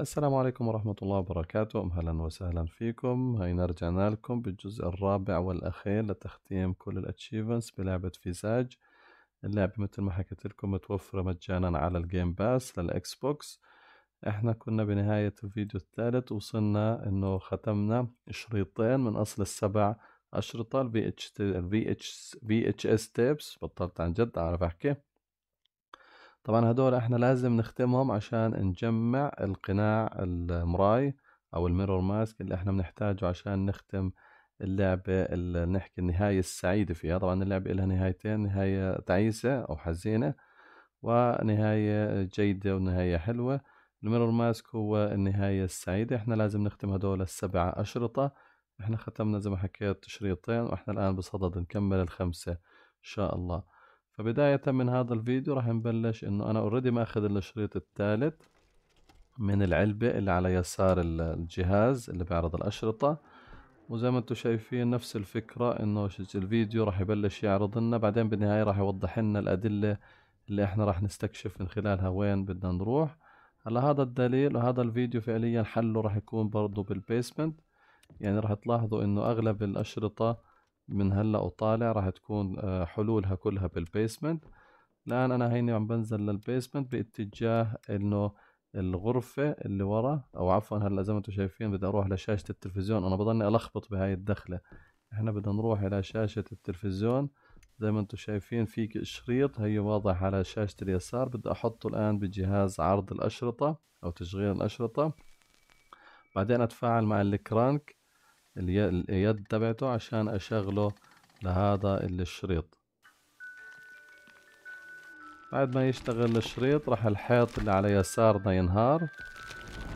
السلام عليكم ورحمة الله وبركاته أهلا وسهلا فيكم هينا رجعنا لكم بالجزء الرابع والأخير لتختيم كل الأتشيفنس بلعبة فيزاج اللعبة مثل ما حكيت لكم متوفرة مجانا على الجيم باس للإكس بوكس احنا كنا بنهاية الفيديو الثالث وصلنا انه ختمنا شريطين من اصل السبع اشرطة الفي اتش اتش اس تيبس بطلت عن جد اعرف احكي طبعا هدول احنا لازم نختمهم عشان نجمع القناع المراي او الميرور ماسك اللي احنا بنحتاجه عشان نختم اللعبة اللي نحكي النهاية السعيدة فيها طبعا اللعبة لها نهايتين نهاية تعيسة او حزينة ونهاية جيدة ونهاية حلوة الميرور ماسك هو النهاية السعيدة احنا لازم نختم هدول السبعة أشرطة احنا ختمنا زي ما حكيت شريطين واحنا الآن بصدد نكمل الخمسة إن شاء الله فبداية من هذا الفيديو راح نبلش انه انا اوريدي ماخذ الشريط الثالث من العلبة اللي على يسار الجهاز اللي بيعرض الاشرطة وزي ما انتم شايفين نفس الفكرة انه الفيديو راح يبلش يعرض لنا بعدين بالنهاية راح يوضح لنا الادلة اللي احنا راح نستكشف من خلالها وين بدنا نروح هلا هذا الدليل وهذا الفيديو فعليا حله راح يكون برضه بالبيسمنت يعني راح تلاحظوا انه اغلب الاشرطة من هلا وطالع راح تكون آه، حلولها كلها بالبيسمنت الان انا هيني عم بنزل للبيسمنت باتجاه انه الغرفة اللي ورا او عفوا هلا زي ما انتم شايفين بدي اروح لشاشة التلفزيون انا بضلني الخبط بهاي الدخلة احنا بدنا نروح الى شاشة التلفزيون زي ما انتم شايفين في شريط هي واضح على شاشة اليسار بدي احطه الان بجهاز عرض الاشرطة او تشغيل الاشرطة بعدين اتفاعل مع الكرانك اليد تبعته عشان أشغله لهذا الشريط بعد ما يشتغل الشريط راح الحيط اللي على يسارنا ينهار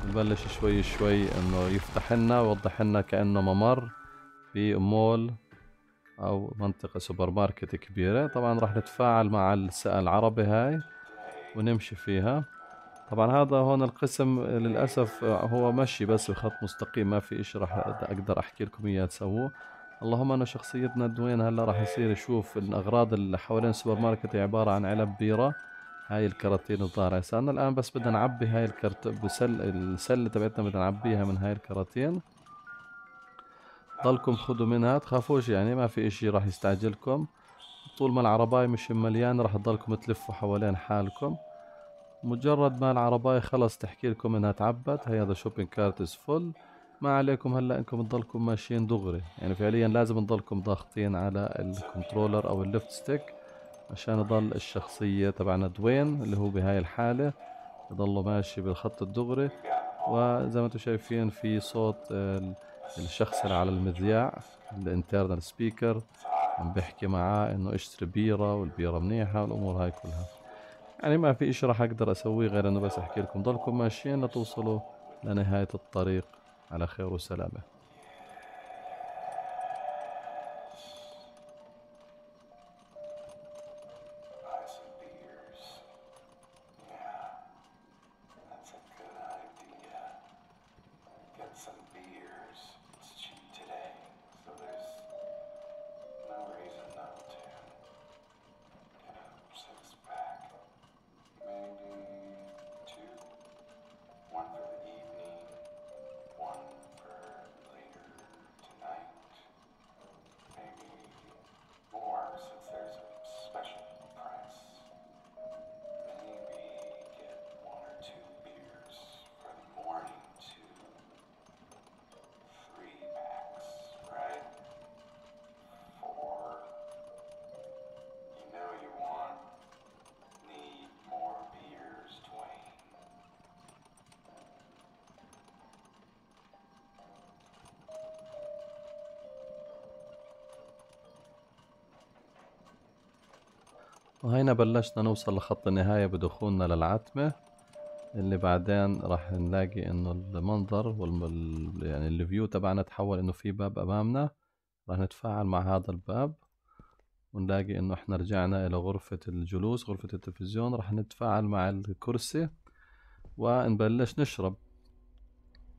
نبلش شوي شوي انه يفتح لنا ويوضح لنا كأنه ممر في مول او منطقة سوبر ماركت كبيرة طبعا راح نتفاعل مع السائل العربي هاي ونمشي فيها طبعا هذا هون القسم للأسف هو مشي بس بخط مستقيم ما في إشي راح أقدر أحكي لكم إياه تسووه اللهم أنا شخصيتنا الدوين هلا راح يصير يشوف الأغراض اللي حوالين السوبر ماركت عبارة عن علب بيرة هاي الكراتين الظاهرة هسه الآن بس بدنا نعبي هاي الكرت بسل السلة تبعتنا بدنا نعبيها من هاي الكراتين ضلكم خذوا منها تخافوش يعني ما في إشي راح يستعجلكم طول ما العرباي مش مليان راح تضلكم تلفوا حوالين حالكم مجرد ما العرباية خلص تحكي لكم انها تعبت هي هذا شوبينج كارت از فل ما عليكم هلا انكم تضلكم ماشيين دغري يعني فعليا لازم تضلكم ضاغطين على الكنترولر او اللفت ستيك عشان يضل الشخصية تبعنا دوين اللي هو بهاي الحالة يضلوا ماشي بالخط الدغري وزي ما انتم شايفين في صوت الشخص اللي على المذياع الانترنال سبيكر عم بحكي معاه انه اشتري بيرة والبيرة منيحة والامور هاي كلها يعني ما في شيء راح أقدر أسويه غير أنه بس أحكي لكم ضلكم ماشيين لتوصلوا لنهاية الطريق على خير وسلامة هنا بلشنا نوصل لخط النهاية بدخولنا للعتمة اللي بعدين راح نلاقي انه المنظر والم... يعني الفيو تبعنا تحول انه في باب امامنا راح نتفاعل مع هذا الباب ونلاقي انه احنا رجعنا الى غرفة الجلوس غرفة التلفزيون راح نتفاعل مع الكرسي ونبلش نشرب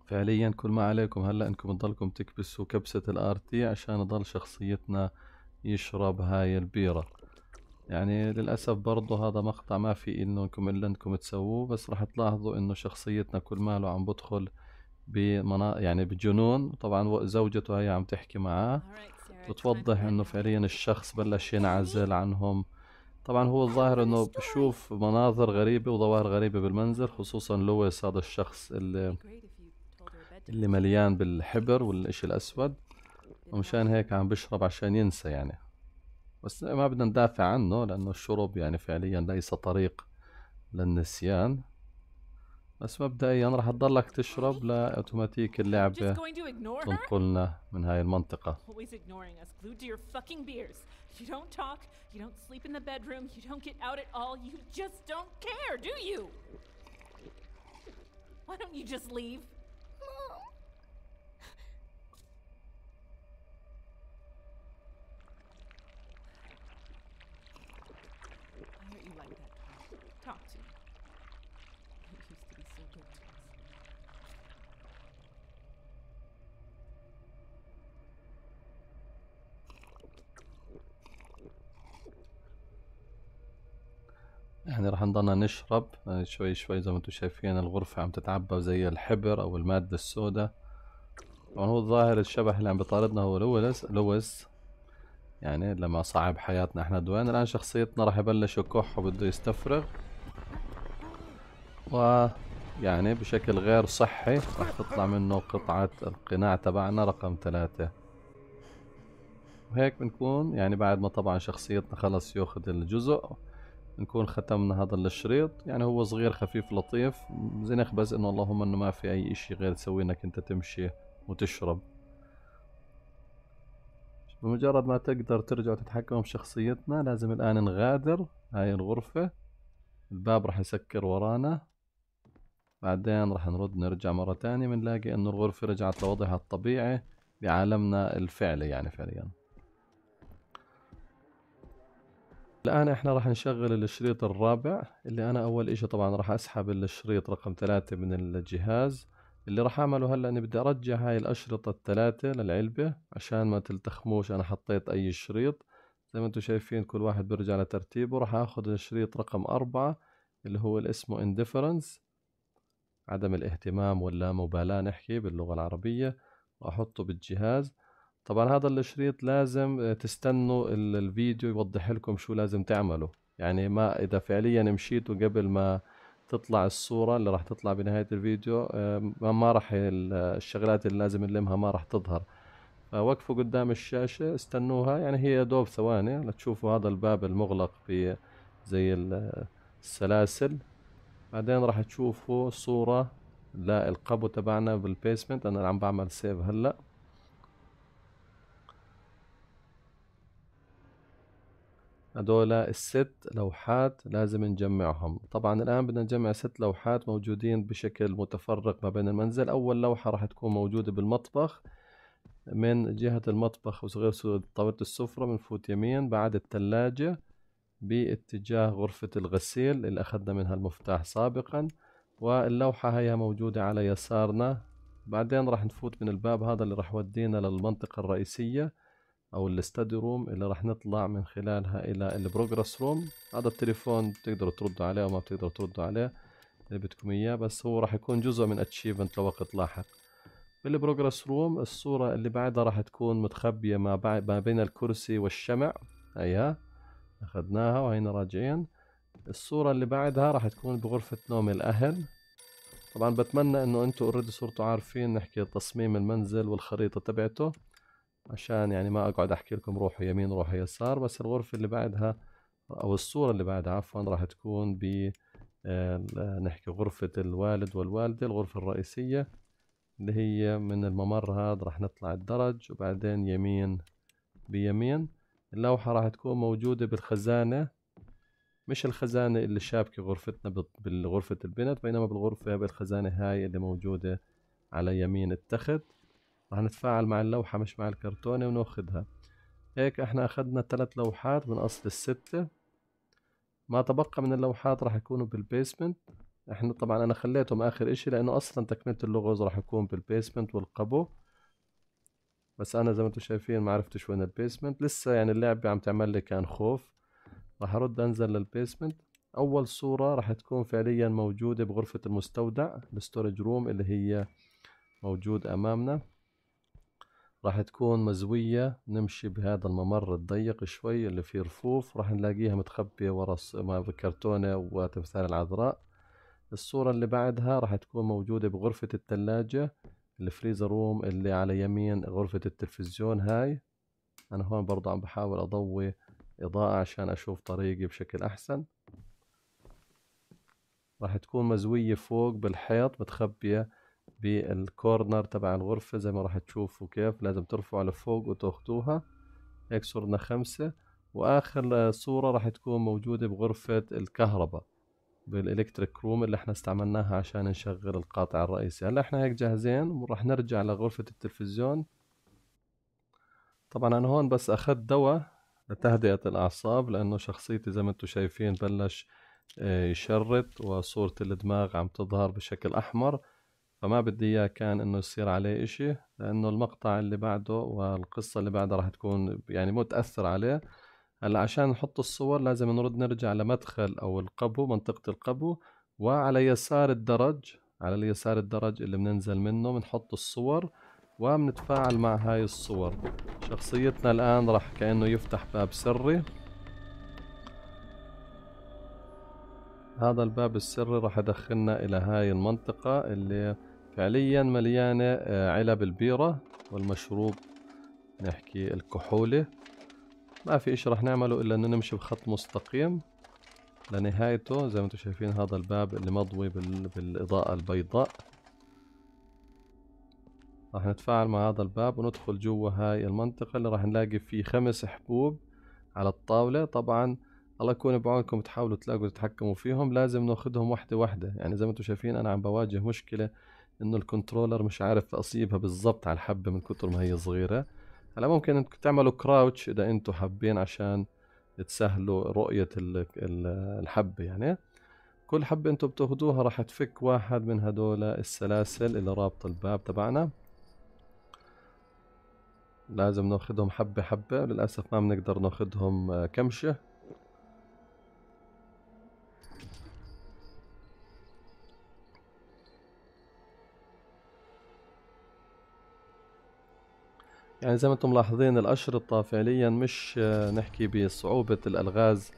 فعليا كل ما عليكم هلا انكم تضلكم تكبسوا كبسة الار تي عشان يضل شخصيتنا يشرب هاي البيرة يعني للأسف برضه هذا مقطع ما في إنه إنكم إلا إنكم تسووه بس راح تلاحظوا إنه شخصيتنا كل ماله عم بدخل بمنا يعني بجنون طبعا زوجته هي عم تحكي معاه وتوضح إنه فعليا الشخص بلش ينعزل عنهم طبعا هو الظاهر إنه بشوف مناظر غريبة وظواهر غريبة بالمنزل خصوصا لويس هذا الشخص اللي اللي مليان بالحبر والإشي الأسود ومشان هيك عم بشرب عشان ينسى يعني بس ما بدنا ندافع عنه لأنه الشرب يعني فعليا ليس طريق للنسيان بس مبدئيا راح تضلك تشرب لا اوتوماتيك اللعبة تنقلنا من هاي المنطقة Why don't you just leave? يعني راح نضلنا نشرب آه، شوي شوي زي ما انتم شايفين الغرفة عم تتعبى زي الحبر او المادة السوداء طبعا هو الظاهر الشبح اللي عم بيطاردنا هو لويس لويس يعني لما صعب حياتنا احنا دوين الان شخصيتنا راح يبلش يكح وبده يستفرغ و يعني بشكل غير صحي راح تطلع منه قطعة القناع تبعنا رقم ثلاثة وهيك بنكون يعني بعد ما طبعا شخصيتنا خلص ياخذ الجزء نكون ختمنا هذا الشريط يعني هو صغير خفيف لطيف زين بس انه اللهم انه ما في اي اشي غير تسوي انك انت تمشي وتشرب بمجرد ما تقدر ترجع تتحكم بشخصيتنا لازم الان نغادر هاي الغرفة الباب راح يسكر ورانا بعدين راح نرد نرجع مرة تانية بنلاقي انه الغرفة رجعت لوضعها الطبيعي بعالمنا الفعلي يعني فعليا الآن احنا راح نشغل الشريط الرابع اللي أنا أول إشي طبعا راح أسحب الشريط رقم ثلاثة من الجهاز اللي راح أعمله هلا إني بدي أرجع هاي الأشرطة الثلاثة للعلبة عشان ما تلتخموش أنا حطيت أي شريط زي ما انتم شايفين كل واحد بيرجع لترتيبه راح أخذ الشريط رقم أربعة اللي هو اسمه اندفرنس عدم الاهتمام واللامبالاة مبالاة نحكي باللغة العربية وأحطه بالجهاز طبعا هذا الشريط لازم آه، تستنوا الفيديو يوضح لكم شو لازم تعملوا يعني ما اذا فعليا مشيتوا قبل ما تطلع الصورة اللي راح تطلع بنهاية الفيديو آه، ما راح الشغلات اللي لازم نلمها ما راح تظهر فوقفوا قدام الشاشة استنوها يعني هي دوب ثواني لتشوفوا هذا الباب المغلق في زي السلاسل بعدين راح تشوفوا صورة للقبو تبعنا بالبيسمنت انا عم بعمل سيف هلأ هدول الست لوحات لازم نجمعهم طبعا الآن بدنا نجمع ست لوحات موجودين بشكل متفرق ما بين المنزل أول لوحة راح تكون موجودة بالمطبخ من جهة المطبخ وصغير طاولة السفرة بنفوت يمين بعد الثلاجة باتجاه غرفة الغسيل اللي أخذنا منها المفتاح سابقا واللوحة هي موجودة على يسارنا بعدين راح نفوت من الباب هذا اللي راح ودينا للمنطقة الرئيسية او الستادي روم اللي راح نطلع من خلالها الى البروجرس روم هذا التليفون بتقدروا تردوا عليه او ما بتقدروا تردوا عليه اللي بدكم اياه بس هو راح يكون جزء من اتشيفمنت لوقت لاحق بالبروجرس روم الصورة اللي بعدها راح تكون متخبية ما, بعد ما بين الكرسي والشمع هيا اخذناها وهينا راجعين الصورة اللي بعدها راح تكون بغرفة نوم الاهل طبعا بتمنى انه انتوا اوريدي صرتوا عارفين نحكي تصميم المنزل والخريطة تبعته عشان يعني ما اقعد احكي لكم روحوا يمين روحوا يسار بس الغرفه اللي بعدها او الصوره اللي بعدها عفوا راح تكون ب آه، نحكي غرفه الوالد والوالده الغرفه الرئيسيه اللي هي من الممر هذا راح نطلع الدرج وبعدين يمين بيمين اللوحه راح تكون موجوده بالخزانه مش الخزانة اللي شابكة غرفتنا بالغرفة البنت بينما بالغرفة بالخزانة هاي اللي موجودة على يمين التخت رح نتفاعل مع اللوحة مش مع الكرتونة وناخدها هيك احنا اخدنا ثلاث لوحات من اصل الستة ما تبقى من اللوحات رح يكونوا بالبيسمنت احنا طبعا انا خليتهم اخر اشي لانه اصلا تكملة اللغز رح يكون بالبيسمنت والقبو بس انا زي ما انتم شايفين ما عرفتش وين البيسمنت لسه يعني اللعبة عم تعمل لي كان خوف رح ارد انزل للبيسمنت اول صورة رح تكون فعليا موجودة بغرفة المستودع الستورج روم اللي هي موجود امامنا راح تكون مزوية نمشي بهذا الممر الضيق شوي اللي فيه رفوف راح نلاقيها متخبية ورا كرتونة وتمثال العذراء الصورة اللي بعدها راح تكون موجودة بغرفة الثلاجة الفريزر روم اللي على يمين غرفة التلفزيون هاي أنا هون برضه عم بحاول أضوي إضاءة عشان أشوف طريقي بشكل أحسن راح تكون مزوية فوق بالحيط متخبية بالكورنر تبع الغرفة زي ما راح تشوفوا كيف لازم ترفعوا لفوق وتاخدوها هيك صرنا خمسة وآخر صورة راح تكون موجودة بغرفة الكهرباء بالإلكتريك روم اللي احنا استعملناها عشان نشغل القاطع الرئيسي هلا احنا هيك جاهزين وراح نرجع لغرفة التلفزيون طبعا انا هون بس اخذت دواء لتهدئة الاعصاب لانه شخصيتي زي ما انتم شايفين بلش آه، يشرط وصورة الدماغ عم تظهر بشكل احمر فما بدي اياه كان انه يصير عليه اشي لانه المقطع اللي بعده والقصة اللي بعدها راح تكون يعني متأثر عليه هلا عشان نحط الصور لازم نرد نرجع لمدخل او القبو منطقة القبو وعلى يسار الدرج على اليسار الدرج اللي بننزل منه بنحط الصور وبنتفاعل مع هاي الصور شخصيتنا الآن راح كأنه يفتح باب سري هذا الباب السري راح يدخلنا إلى هاي المنطقة اللي فعليا مليانة آه، علب البيرة والمشروب نحكي الكحولة ما في اشي رح نعمله إلا إنه نمشي بخط مستقيم لنهايته زي ما انتم شايفين هذا الباب اللي مضوي بالإضاءة البيضاء راح نتفاعل مع هذا الباب وندخل جوا هاي المنطقة اللي راح نلاقي فيه خمس حبوب على الطاولة طبعا الله يكون بعونكم تحاولوا تلاقوا تتحكموا فيهم لازم ناخدهم واحدة واحدة يعني زي ما انتم شايفين أنا عم بواجه مشكلة انه الكنترولر مش عارف اصيبها بالضبط على الحبه من كتر ما هي صغيره هلا ممكن انكم تعملوا كراوتش اذا انتم حابين عشان تسهلوا رؤيه الحبه يعني كل حبة انتم بتاخدوها راح تفك واحد من هدول السلاسل اللي رابطة الباب تبعنا لازم ناخدهم حبة حبة للأسف ما بنقدر ناخدهم آه، كمشة يعني زي ما انتم ملاحظين الأشرطة فعليا مش آه، نحكي بصعوبة الألغاز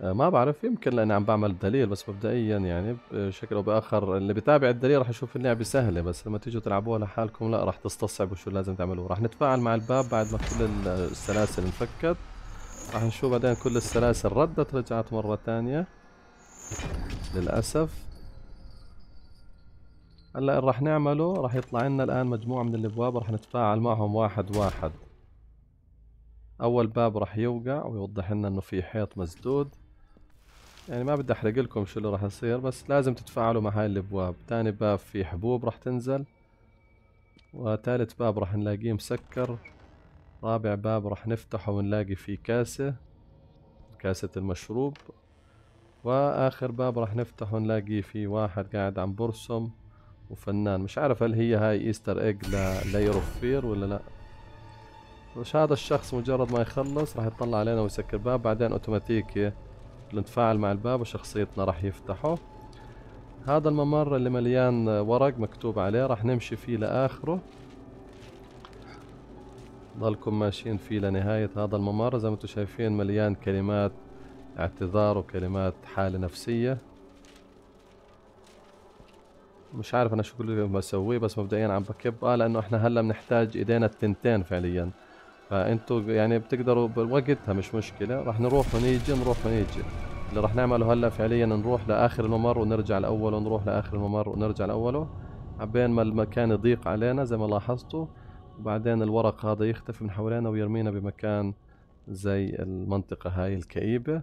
آه، ما بعرف يمكن لأني عم بعمل دليل بس مبدئيا يعني بشكل أو بآخر اللي بتابع الدليل رح يشوف اللعبة سهلة بس لما تيجوا تلعبوها لحالكم لا رح تستصعبوا شو لازم تعملوه رح نتفاعل مع الباب بعد ما كل السلاسل انفكت رح نشوف بعدين كل السلاسل ردت رجعت مرة ثانية للأسف هلا اللي راح نعمله راح يطلع لنا الان مجموعة من الابواب راح نتفاعل معهم واحد واحد اول باب راح يوقع ويوضح لنا انه في حيط مسدود يعني ما بدي احرق لكم شو اللي راح يصير بس لازم تتفاعلوا مع هاي الابواب تاني باب في حبوب راح تنزل وتالت باب راح نلاقيه مسكر رابع باب راح نفتحه ونلاقي فيه كاسة كاسة المشروب واخر باب راح نفتحه ونلاقي فيه واحد قاعد عم برسم وفنان مش عارف هل هي هاي ايستر ايج ليروفير ولا لا مش هذا الشخص مجرد ما يخلص راح يطلع علينا ويسكر باب بعدين اوتوماتيكي نتفاعل مع الباب وشخصيتنا راح يفتحه هذا الممر اللي مليان ورق مكتوب عليه راح نمشي فيه لاخره ضلكم ماشيين فيه لنهاية هذا الممر زي ما انتم شايفين مليان كلمات اعتذار وكلمات حالة نفسية مش عارف انا شو كل بسويه بس مبدئيا عم بكب اه لانه احنا هلا بنحتاج ايدينا التنتين فعليا فانتوا يعني بتقدروا بوقتها مش مشكله رح نروح ونيجي نروح ونيجي اللي رح نعمله هلا فعليا نروح لاخر الممر ونرجع لاوله ونروح لاخر الممر ونرجع لاوله عبين ما المكان يضيق علينا زي ما لاحظتوا وبعدين الورق هذا يختفي من حوالينا ويرمينا بمكان زي المنطقه هاي الكئيبه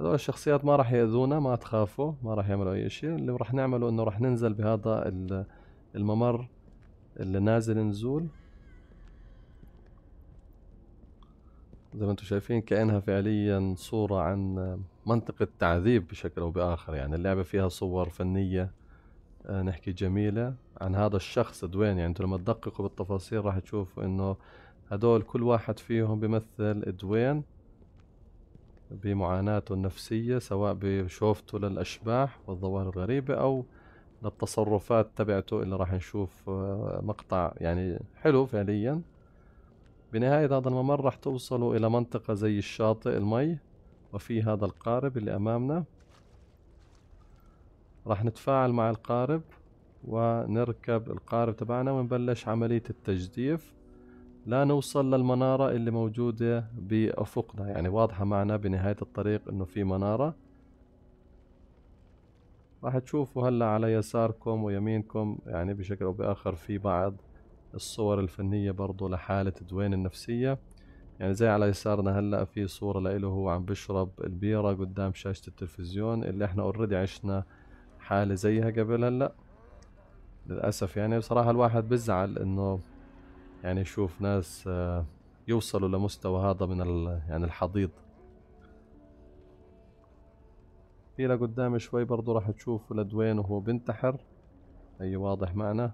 هذول الشخصيات ما راح يأذونا ما تخافوا ما راح يعملوا أي شيء اللي راح نعمله إنه راح ننزل بهذا الممر اللي نازل نزول زي ما انتم شايفين كأنها فعليا صورة عن منطقة تعذيب بشكل أو بآخر يعني اللعبة فيها صور فنية آه، نحكي جميلة عن هذا الشخص دوين يعني انتم لما تدققوا بالتفاصيل راح تشوفوا انه هدول كل واحد فيهم بيمثل دوين بمعاناته النفسية سواء بشوفته للأشباح والظواهر الغريبة أو للتصرفات تبعته اللي راح نشوف آه، مقطع يعني حلو فعليا بنهاية هذا الممر راح توصلوا إلى منطقة زي الشاطئ المي وفي هذا القارب اللي أمامنا راح نتفاعل مع القارب ونركب القارب تبعنا ونبلش عملية التجديف لا نوصل للمنارة اللي موجودة بأفقنا يعني واضحة معنا بنهاية الطريق انه في منارة راح تشوفوا هلا على يساركم ويمينكم يعني بشكل او باخر في بعض الصور الفنية برضو لحالة دوين النفسية يعني زي على يسارنا هلا في صورة لإله هو عم بشرب البيرة قدام شاشة التلفزيون اللي احنا اوريدي عشنا حالة زيها قبل هلا للأسف يعني بصراحة الواحد بزعل انه يعني أشوف ناس آه، يوصلوا لمستوى هذا من يعني الحضيض في لقدام شوي برضو راح تشوف ولد وين وهو بنتحر أي واضح معنا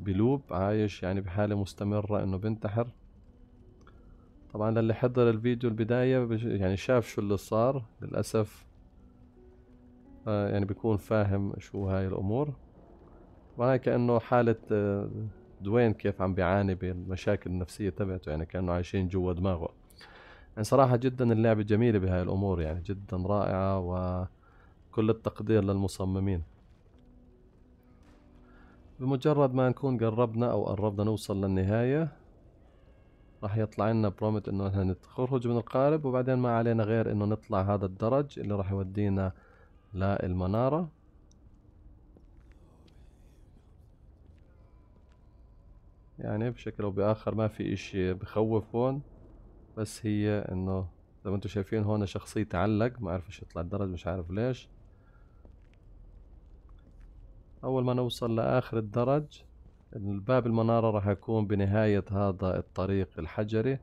بلوب عايش يعني بحالة مستمرة إنه بنتحر طبعا للي حضر الفيديو البداية يعني شاف شو اللي صار للأسف آه، يعني بيكون فاهم شو هاي الأمور وهي كأنه حالة آه، دوين كيف عم بيعاني بالمشاكل النفسية تبعته يعني كأنه عايشين جوا دماغه يعني صراحة جدا اللعبة جميلة بهاي الأمور يعني جدا رائعة وكل التقدير للمصممين بمجرد ما نكون قربنا أو قربنا نوصل للنهاية راح يطلع لنا برومت انه احنا نخرج من القارب وبعدين ما علينا غير انه نطلع هذا الدرج اللي راح يودينا للمنارة يعني بشكل او باخر ما في اشي بخوف هون بس هي انه زي ما انتم شايفين هون شخصية تعلق ما عرفش يطلع الدرج مش عارف ليش اول ما نوصل لاخر الدرج الباب المنارة راح يكون بنهاية هذا الطريق الحجري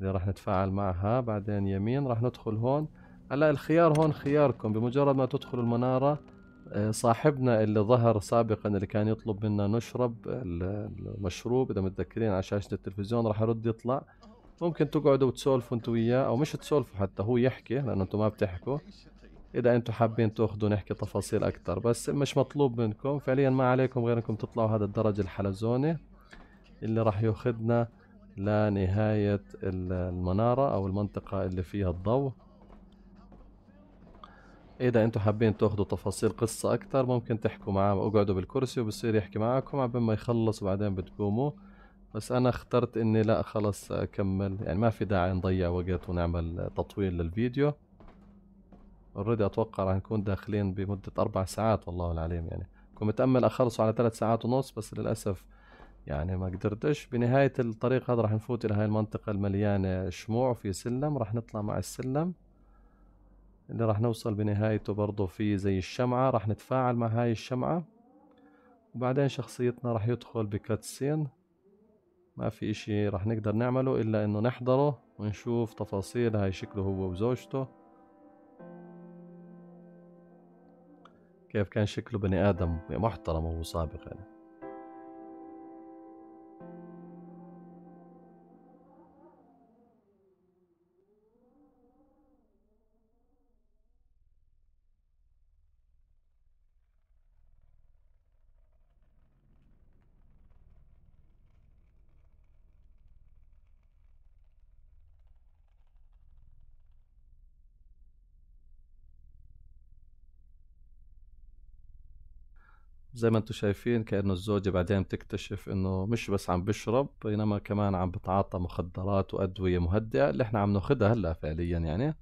اللي راح نتفاعل معها بعدين يمين راح ندخل هون هلا الخيار هون خياركم بمجرد ما تدخلوا المنارة آه، صاحبنا اللي ظهر سابقا اللي كان يطلب منا نشرب المشروب اذا متذكرين على شاشه التلفزيون راح يرد يطلع ممكن تقعدوا وتسولفوا انتوا وياه او مش تسولفوا حتى هو يحكي لانه انتوا ما بتحكوا اذا انتوا حابين تاخذوا نحكي تفاصيل اكثر بس مش مطلوب منكم فعليا ما عليكم غير انكم تطلعوا هذا الدرج الحلزوني اللي راح ياخذنا لنهايه المناره او المنطقه اللي فيها الضوء اذا انتم حابين تاخذوا تفاصيل قصه اكثر ممكن تحكوا معاه واقعدوا بالكرسي وبصير يحكي معاكم عبين ما يخلص وبعدين بتقوموا بس انا اخترت اني لا خلص اكمل يعني ما في داعي نضيع وقت ونعمل تطويل للفيديو اوريدي اتوقع راح نكون داخلين بمدة اربع ساعات والله العليم يعني كنت متأمل اخلصه على ثلاث ساعات ونص بس للأسف يعني ما قدرتش بنهاية الطريق هذا راح نفوت الى هاي المنطقة المليانة شموع في سلم راح نطلع مع السلم اللي راح نوصل بنهايته برضه في زي الشمعة راح نتفاعل مع هاي الشمعة وبعدين شخصيتنا راح يدخل بكاتسين ما في اشي راح نقدر نعمله الا انه نحضره ونشوف تفاصيل هاي شكله هو وزوجته كيف كان شكله بني ادم محترم وهو سابقا يعني. زي ما انتم شايفين كأنه الزوجة بعدين بتكتشف انه مش بس عم بشرب بينما كمان عم بتعاطى مخدرات وأدوية مهدئة اللي احنا عم ناخذها هلا فعليا يعني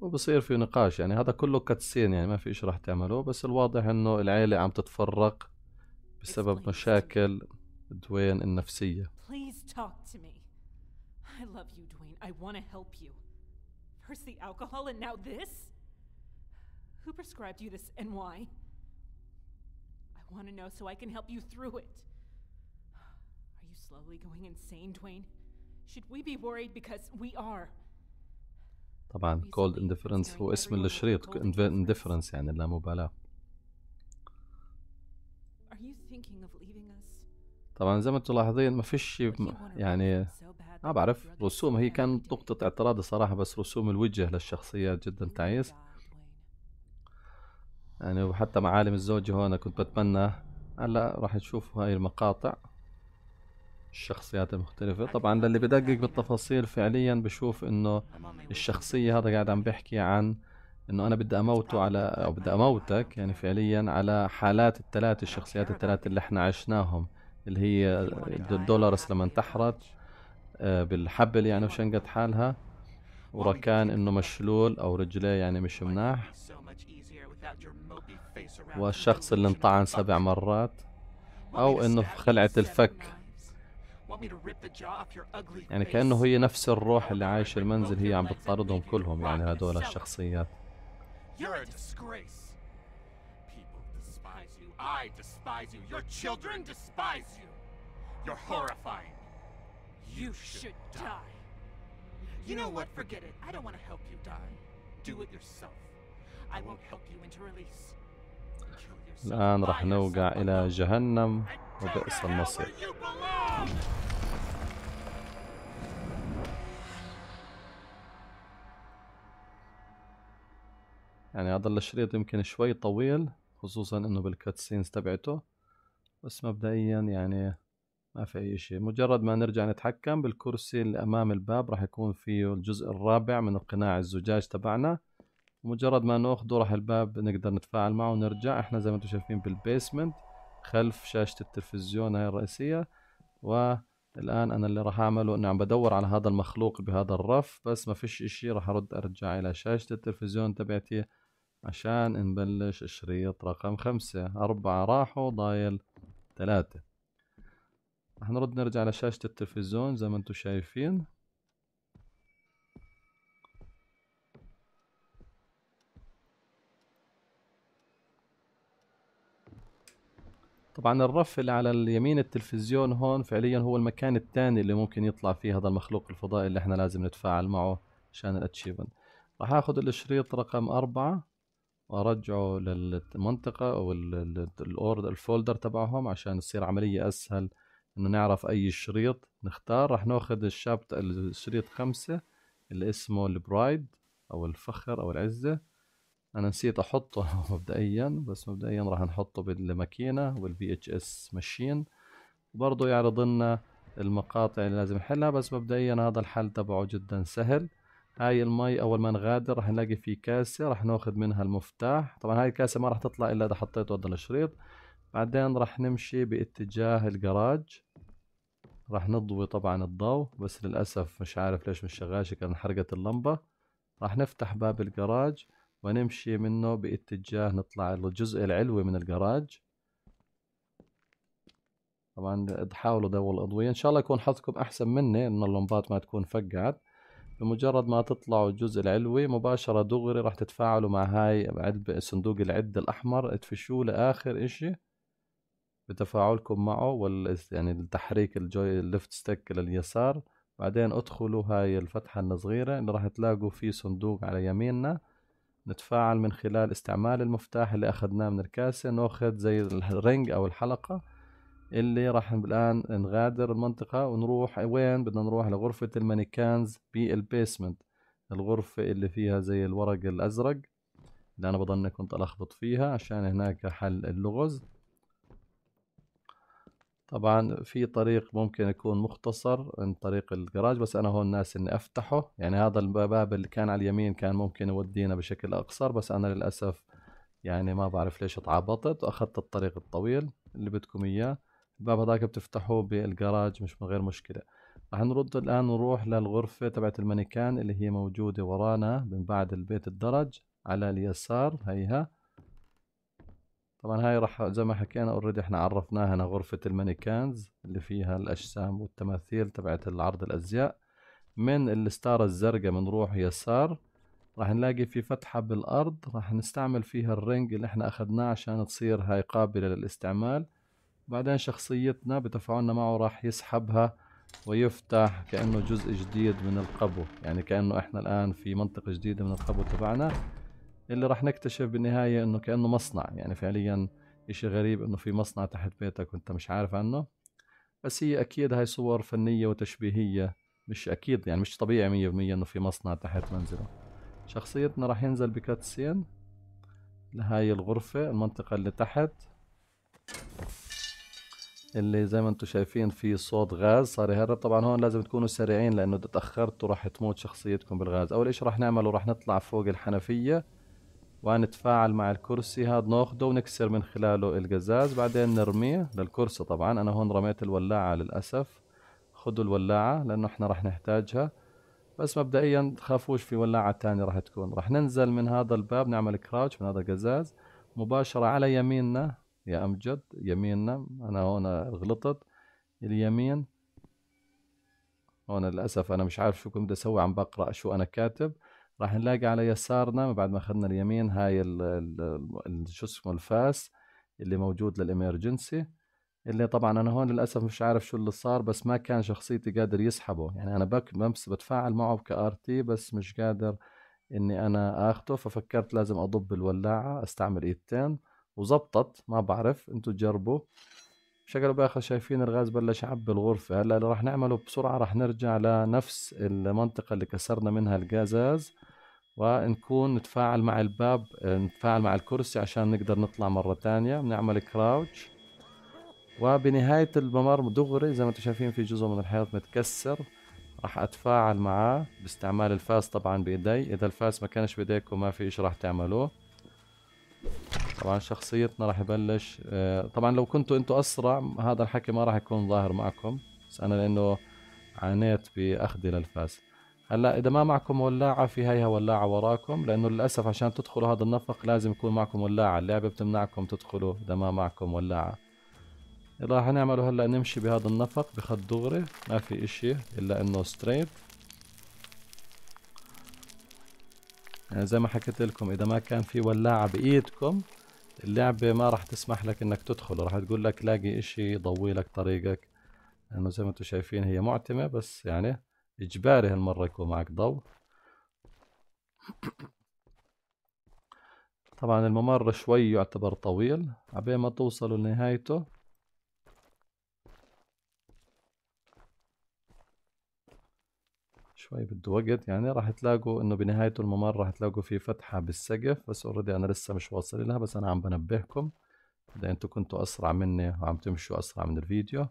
وبصير في نقاش يعني هذا كله كتسين يعني ما في شيء راح تعمله بس الواضح انه العيلة عم تتفرق بسبب مشاكل دوين النفسية Who prescribed you this and why? want to know so I can help you through it. Are you slowly going insane, Dwayne? Should we be worried because we are? طبعا cold indifference هو اسم الشريط indifference يعني اللامبالاة طبعا زي ما انتم لاحظين ما فيش يعني ما بعرف رسوم هي كانت نقطة اعتراض صراحة بس رسوم الوجه للشخصية جدا تعيس يعني وحتى معالم الزوجة هون كنت بتمنى هلا راح تشوفوا هاي المقاطع الشخصيات المختلفة طبعا للي بدقق بالتفاصيل فعليا بشوف انه الشخصية هذا قاعد عم بيحكي عن انه انا بدي اموته على او بدي اموتك يعني فعليا على حالات الثلاث الشخصيات الثلاث اللي احنا عشناهم اللي هي الدولارس لما انتحرت آه، بالحبل يعني وشنقت حالها وركان انه مشلول او رجليه يعني مش مناح والشخص اللي انطعن سبع مرات او انه خلعت الفك يعني كانه هي نفس الروح اللي عايش المنزل هي عم بتطاردهم كلهم يعني هدول الشخصيات I won't help you into release. الآن راح نوقع إلى جهنم وبئس المصير يعني هذا الشريط يمكن شوي طويل خصوصا انه بالكاتسينز تبعته بس مبدئيا يعني ما في اي شيء مجرد ما نرجع نتحكم بالكرسي اللي امام الباب راح يكون فيه الجزء الرابع من القناع الزجاج تبعنا مجرد ما ناخده راح الباب نقدر نتفاعل معه ونرجع احنا زي ما انتم شايفين بالبيسمنت خلف شاشة التلفزيون هاي الرئيسية والآن أنا اللي راح أعمله إني عم بدور على هذا المخلوق بهذا الرف بس ما فيش إشي راح أرد أرجع إلى شاشة التلفزيون تبعتي عشان نبلش الشريط رقم خمسة أربعة راحوا ضايل ثلاثة رح نرد نرجع لشاشة التلفزيون زي ما انتم شايفين طبعا الرف اللي على اليمين التلفزيون هون فعليا هو المكان الثاني اللي ممكن يطلع فيه هذا المخلوق الفضائي اللي احنا لازم نتفاعل معه عشان الاتشيفمنت راح اخذ الشريط رقم أربعة وارجعه للمنطقة او الاوردر الفولدر تبعهم عشان تصير عملية اسهل انه نعرف اي شريط نختار راح ناخذ الشابت الشريط خمسة اللي اسمه البرايد او الفخر او العزة انا نسيت احطه مبدئيا بس مبدئيا راح نحطه بالماكينه والبي اتش اس ماشين وبرضه يعرض لنا المقاطع اللي لازم نحلها بس مبدئيا هذا الحل تبعه جدا سهل هاي المي اول ما نغادر راح نلاقي في كاسه راح ناخذ منها المفتاح طبعا هاي الكاسه ما راح تطلع الا اذا حطيته وضع الشريط بعدين راح نمشي باتجاه الجراج راح نضوي طبعا الضوء بس للاسف مش عارف ليش مش شغال شكل انحرقت اللمبه راح نفتح باب الجراج ونمشي منه باتجاه نطلع للجزء العلوي من الجراج طبعا تحاولوا ضووا الأضوية إن شاء الله يكون حظكم أحسن مني إنه اللمبات ما تكون فقعت بمجرد ما تطلعوا الجزء العلوي مباشرة دغري راح تتفاعلوا مع هاي علبة صندوق العد الأحمر تفشوه لآخر إشي بتفاعلكم معه وال يعني التحريك الجوي الليفت ستيك لليسار بعدين ادخلوا هاي الفتحة الصغيرة اللي راح تلاقوا فيه صندوق على يميننا نتفاعل من خلال استعمال المفتاح اللي أخذناه من الكاسة ناخذ زي الرنج أو الحلقة اللي راح الآن نغادر المنطقة ونروح وين بدنا نروح لغرفة المانيكانز بالبيسمنت الغرفة اللي فيها زي الورق الأزرق اللي أنا بضلني كنت ألخبط فيها عشان هناك حل اللغز طبعا في طريق ممكن يكون مختصر من طريق الجراج بس انا هون ناس اني افتحه يعني هذا الباب اللي كان على اليمين كان ممكن يودينا بشكل اقصر بس انا للاسف يعني ما بعرف ليش اتعبطت واخذت الطريق الطويل اللي بدكم اياه الباب هذاك بتفتحوه بالجراج مش من غير مشكله راح نرد الان نروح للغرفه تبعت المانيكان اللي هي موجوده ورانا من بعد البيت الدرج على اليسار هيها طبعا هاي راح زي ما حكينا اوريدي احنا عرفناها هنا غرفة المانيكانز اللي فيها الأجسام والتماثيل تبعت العرض الأزياء من الستارة الزرقاء بنروح يسار راح نلاقي في فتحة بالأرض راح نستعمل فيها الرنج اللي احنا أخدناه عشان تصير هاي قابلة للاستعمال بعدين شخصيتنا بتفاعلنا معه راح يسحبها ويفتح كأنه جزء جديد من القبو يعني كأنه احنا الآن في منطقة جديدة من القبو تبعنا اللي راح نكتشف بالنهايه انه كانه مصنع يعني فعليا إشي غريب انه في مصنع تحت بيتك وانت مش عارف عنه بس هي اكيد هاي صور فنيه وتشبيهيه مش اكيد يعني مش طبيعي 100% انه في مصنع تحت منزله شخصيتنا راح ينزل بكاتسين لهاي الغرفة المنطقة اللي تحت اللي زي ما انتم شايفين في صوت غاز صار يهرب طبعا هون لازم تكونوا سريعين لانه اذا تاخرتوا راح تموت شخصيتكم بالغاز اول اشي راح نعمله راح نطلع فوق الحنفية ونتفاعل مع الكرسي هذا ناخده ونكسر من خلاله القزاز بعدين نرميه للكرسي طبعا انا هون رميت الولاعة للأسف خدوا الولاعة لانه احنا رح نحتاجها بس مبدئيا تخافوش في ولاعة تانية رح تكون رح ننزل من هذا الباب نعمل كراوتش من هذا القزاز مباشرة على يميننا يا أمجد يميننا أنا هون غلطت اليمين هون للأسف أنا مش عارف شو كنت أسوي عم بقرأ شو أنا كاتب راح نلاقي على يسارنا بعد ما اخذنا اليمين هاي شو اسمه الفاس اللي موجود للامرجنسي اللي طبعا انا هون للاسف مش عارف شو اللي صار بس ما كان شخصيتي قادر يسحبه يعني انا بمس بتفاعل معه كار تي بس مش قادر اني انا اخده ففكرت لازم اضب الولاعه استعمل ايدتين وزبطت ما بعرف انتوا جربوا شكله باخر شايفين الغاز بلش يعبي الغرفة هلا اللي راح نعمله بسرعة راح نرجع لنفس المنطقة اللي كسرنا منها القزاز ونكون نتفاعل مع الباب نتفاعل مع الكرسي عشان نقدر نطلع مرة ثانية بنعمل كراوتش وبنهاية الممر دغري زي ما انتم شايفين في جزء من الحيط متكسر راح اتفاعل معاه باستعمال الفاس طبعا بايدي اذا الفاس ما كانش بايديكم ما في شيء راح تعملوه طبعا شخصيتنا راح يبلش آه، طبعا لو كنتوا انتوا اسرع هذا الحكي ما راح يكون ظاهر معكم بس انا لانه عانيت باخذي للفاس هلا اذا ما معكم ولاعه في هيها ولاعه وراكم لانه للاسف عشان تدخلوا هذا النفق لازم يكون معكم ولاعه اللعبه بتمنعكم تدخلوا اذا ما معكم ولاعه راح نعمله هلا نمشي بهذا النفق بخط دغري ما في اشي الا انه ستريت يعني زي ما حكيت لكم اذا ما كان في ولاعه بايدكم اللعبه ما راح تسمح لك انك تدخل راح تقول لك لاقي اشي يضوي لك طريقك لانه يعني زي ما انتم شايفين هي معتمه بس يعني اجباري هالمرة يكون معك ضوء طبعا الممر شوي يعتبر طويل عبين ما توصلوا لنهايته شوي بده وقت يعني راح تلاقوا انه بنهايه الممر راح تلاقوا في فتحة بالسقف بس اوريدي انا لسه مش واصل لها بس انا عم بنبهكم اذا انتم كنتوا اسرع مني وعم تمشوا اسرع من الفيديو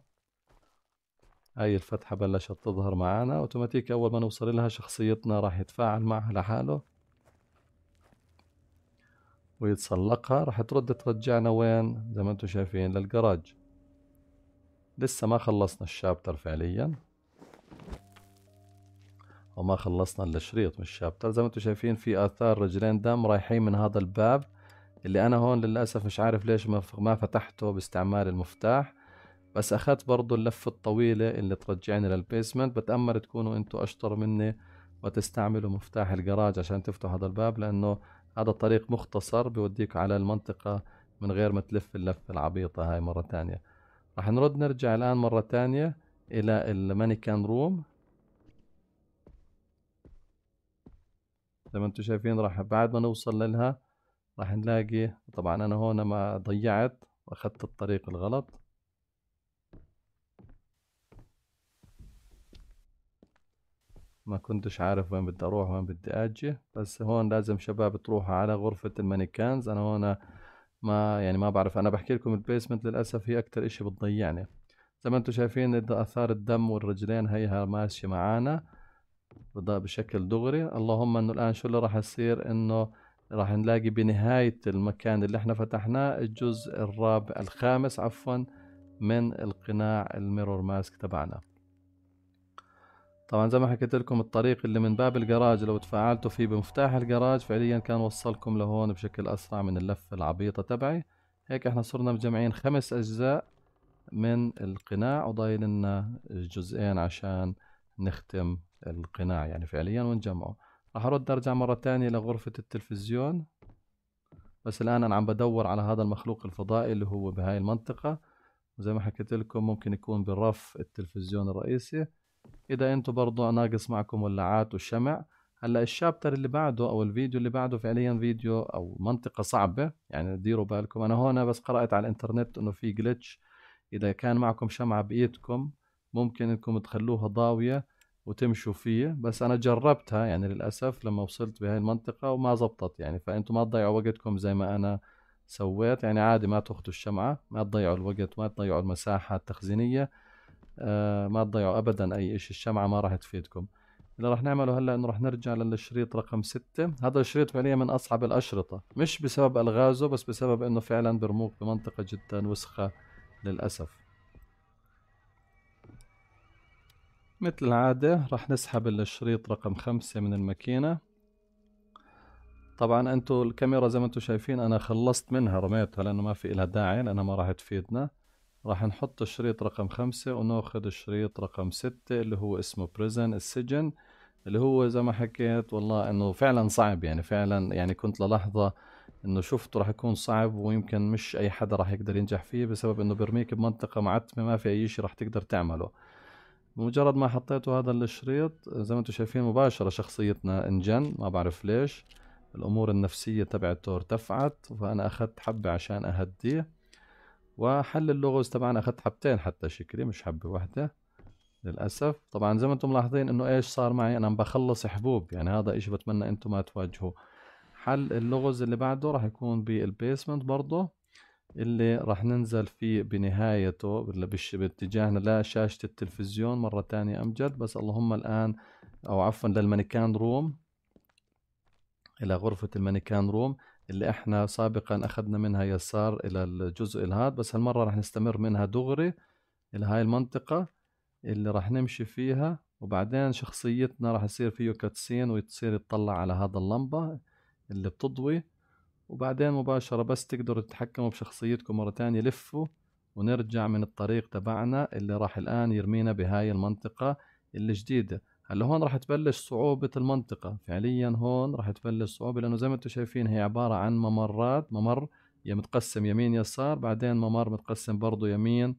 هاي الفتحة بلشت تظهر معانا اوتوماتيك اول ما نوصل لها شخصيتنا راح يتفاعل معها لحاله ويتسلقها راح ترد ترجعنا وين زي ما انتم شايفين للجراج لسه ما خلصنا الشابتر فعليا وما خلصنا الا من الشابتر زي ما انتم شايفين في اثار رجلين دم رايحين من هذا الباب اللي انا هون للاسف مش عارف ليش ما فتحته باستعمال المفتاح بس اخذت برضو اللفة الطويلة اللي ترجعني للبيسمنت بتأمل تكونوا انتوا اشطر مني وتستعملوا مفتاح الجراج عشان تفتحوا هذا الباب لانه هذا الطريق مختصر بيوديك على المنطقة من غير ما تلف اللفة العبيطة هاي مرة تانية رح نرد نرجع الان مرة تانية الى المانيكان روم زي ما انتم شايفين راح بعد ما نوصل لها راح نلاقي طبعا انا هون ما ضيعت واخذت الطريق الغلط ما كنتش عارف وين بدي أروح وين بدي أجي بس هون لازم شباب تروحوا على غرفة المانيكانز أنا هون ما يعني ما بعرف أنا بحكي لكم البيسمنت للأسف هي أكتر إشي بتضيعني زي ما انتم شايفين آثار الدم والرجلين هيها ماشية معانا بشكل دغري اللهم انه الآن شو اللي راح يصير انه راح نلاقي بنهاية المكان اللي احنا فتحناه الجزء الرابع الخامس عفوا من القناع الميرور ماسك تبعنا طبعا زي ما حكيت لكم الطريق اللي من باب الجراج لو تفاعلتوا فيه بمفتاح الجراج فعليا كان وصلكم لهون بشكل أسرع من اللفة العبيطة تبعي هيك احنا صرنا مجمعين خمس أجزاء من القناع وضايل لنا جزئين عشان نختم القناع يعني فعليا ونجمعه راح أرد أرجع مرة تانية لغرفة التلفزيون بس الآن أنا عم بدور على هذا المخلوق الفضائي اللي هو بهاي المنطقة وزي ما حكيت لكم ممكن يكون بالرف التلفزيون الرئيسي اذا انتم برضو ناقص معكم ولاعات والشمع هلا الشابتر اللي بعده او الفيديو اللي بعده فعليا فيديو او منطقه صعبه يعني ديروا بالكم انا هون بس قرات على الانترنت انه في جلتش اذا كان معكم شمعه بايدكم ممكن انكم تخلوها ضاويه وتمشوا فيه بس انا جربتها يعني للاسف لما وصلت بهاي المنطقه وما زبطت يعني فانتم ما تضيعوا وقتكم زي ما انا سويت يعني عادي ما تاخذوا الشمعه ما تضيعوا الوقت ما تضيعوا المساحه التخزينيه آه، ما تضيعوا ابدا اي شيء الشمعه ما راح تفيدكم اللي راح نعمله هلا انه راح نرجع للشريط رقم ستة هذا الشريط فعليا من اصعب الاشرطه مش بسبب الغازه بس بسبب انه فعلا برموك بمنطقه جدا وسخه للاسف مثل العادة راح نسحب الشريط رقم خمسة من الماكينة طبعا انتو الكاميرا زي ما انتو شايفين انا خلصت منها رميتها لانه ما في الها داعي لانها ما راح تفيدنا راح نحط الشريط رقم خمسة وناخذ الشريط رقم ستة اللي هو اسمه بريزن السجن اللي هو زي ما حكيت والله انه فعلا صعب يعني فعلا يعني كنت للحظة انه شفته راح يكون صعب ويمكن مش اي حدا راح يقدر ينجح فيه بسبب انه برميك بمنطقة معتمة ما في اي شيء راح تقدر تعمله بمجرد ما حطيته هذا الشريط زي ما انتم شايفين مباشرة شخصيتنا انجن ما بعرف ليش الامور النفسية تبعته ارتفعت فانا اخذت حبة عشان اهديه وحل اللغز طبعا اخذت حبتين حتى شكلي مش حبه واحده للاسف طبعا زي ما انتم ملاحظين انه ايش صار معي انا بخلص حبوب يعني هذا اشي بتمنى انتم ما تواجهوه حل اللغز اللي بعده راح يكون بالبيسمنت برضه اللي راح ننزل فيه بنهايته باتجاهنا لشاشة التلفزيون مرة تانية أمجد بس اللهم الآن أو عفوا للمانيكان روم إلى غرفة المانيكان روم اللي احنا سابقا اخذنا منها يسار الى الجزء الهاد بس هالمرة راح نستمر منها دغري الى هاي المنطقة اللي راح نمشي فيها وبعدين شخصيتنا راح يصير فيه كاتسين ويصير يتطلع على هذا اللمبة اللي بتضوي وبعدين مباشرة بس تقدروا تتحكموا بشخصيتكم مرة تانية لفوا ونرجع من الطريق تبعنا اللي راح الآن يرمينا بهاي المنطقة الجديدة هلا هون راح تبلش صعوبة المنطقة فعليا هون راح تبلش صعوبة لأنه زي ما انتم شايفين هي عبارة عن ممرات ممر يا متقسم يمين يسار بعدين ممر متقسم برضه يمين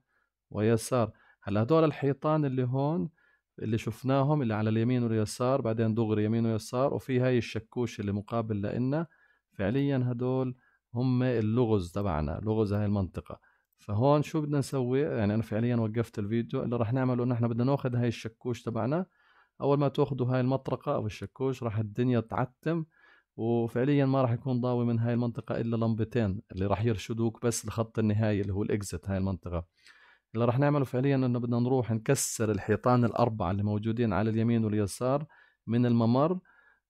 ويسار هلا هدول الحيطان اللي هون اللي شفناهم اللي على اليمين واليسار بعدين دغري يمين ويسار وفي هاي الشكوش اللي مقابل لنا فعليا هدول هم اللغز تبعنا لغز هاي المنطقة فهون شو بدنا نسوي يعني أنا فعليا وقفت الفيديو اللي راح نعمله إن إحنا بدنا ناخذ هاي الشكوش تبعنا اول ما تاخذوا هاي المطرقه او الشكوش راح الدنيا تعتم وفعليا ما راح يكون ضاوي من هاي المنطقه الا لمبتين اللي راح يرشدوك بس لخط النهايه اللي هو الاكزت هاي المنطقه اللي راح نعمله فعليا انه بدنا نروح نكسر الحيطان الاربعه اللي موجودين على اليمين واليسار من الممر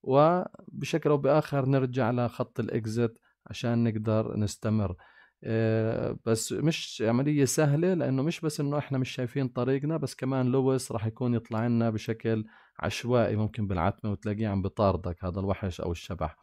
وبشكل او باخر نرجع لخط الاكزت عشان نقدر نستمر آه، بس مش عملية يعني سهلة لأنه مش بس إنه إحنا مش شايفين طريقنا بس كمان لويس راح يكون يطلع لنا بشكل عشوائي ممكن بالعتمة وتلاقيه عم بطاردك هذا الوحش أو الشبح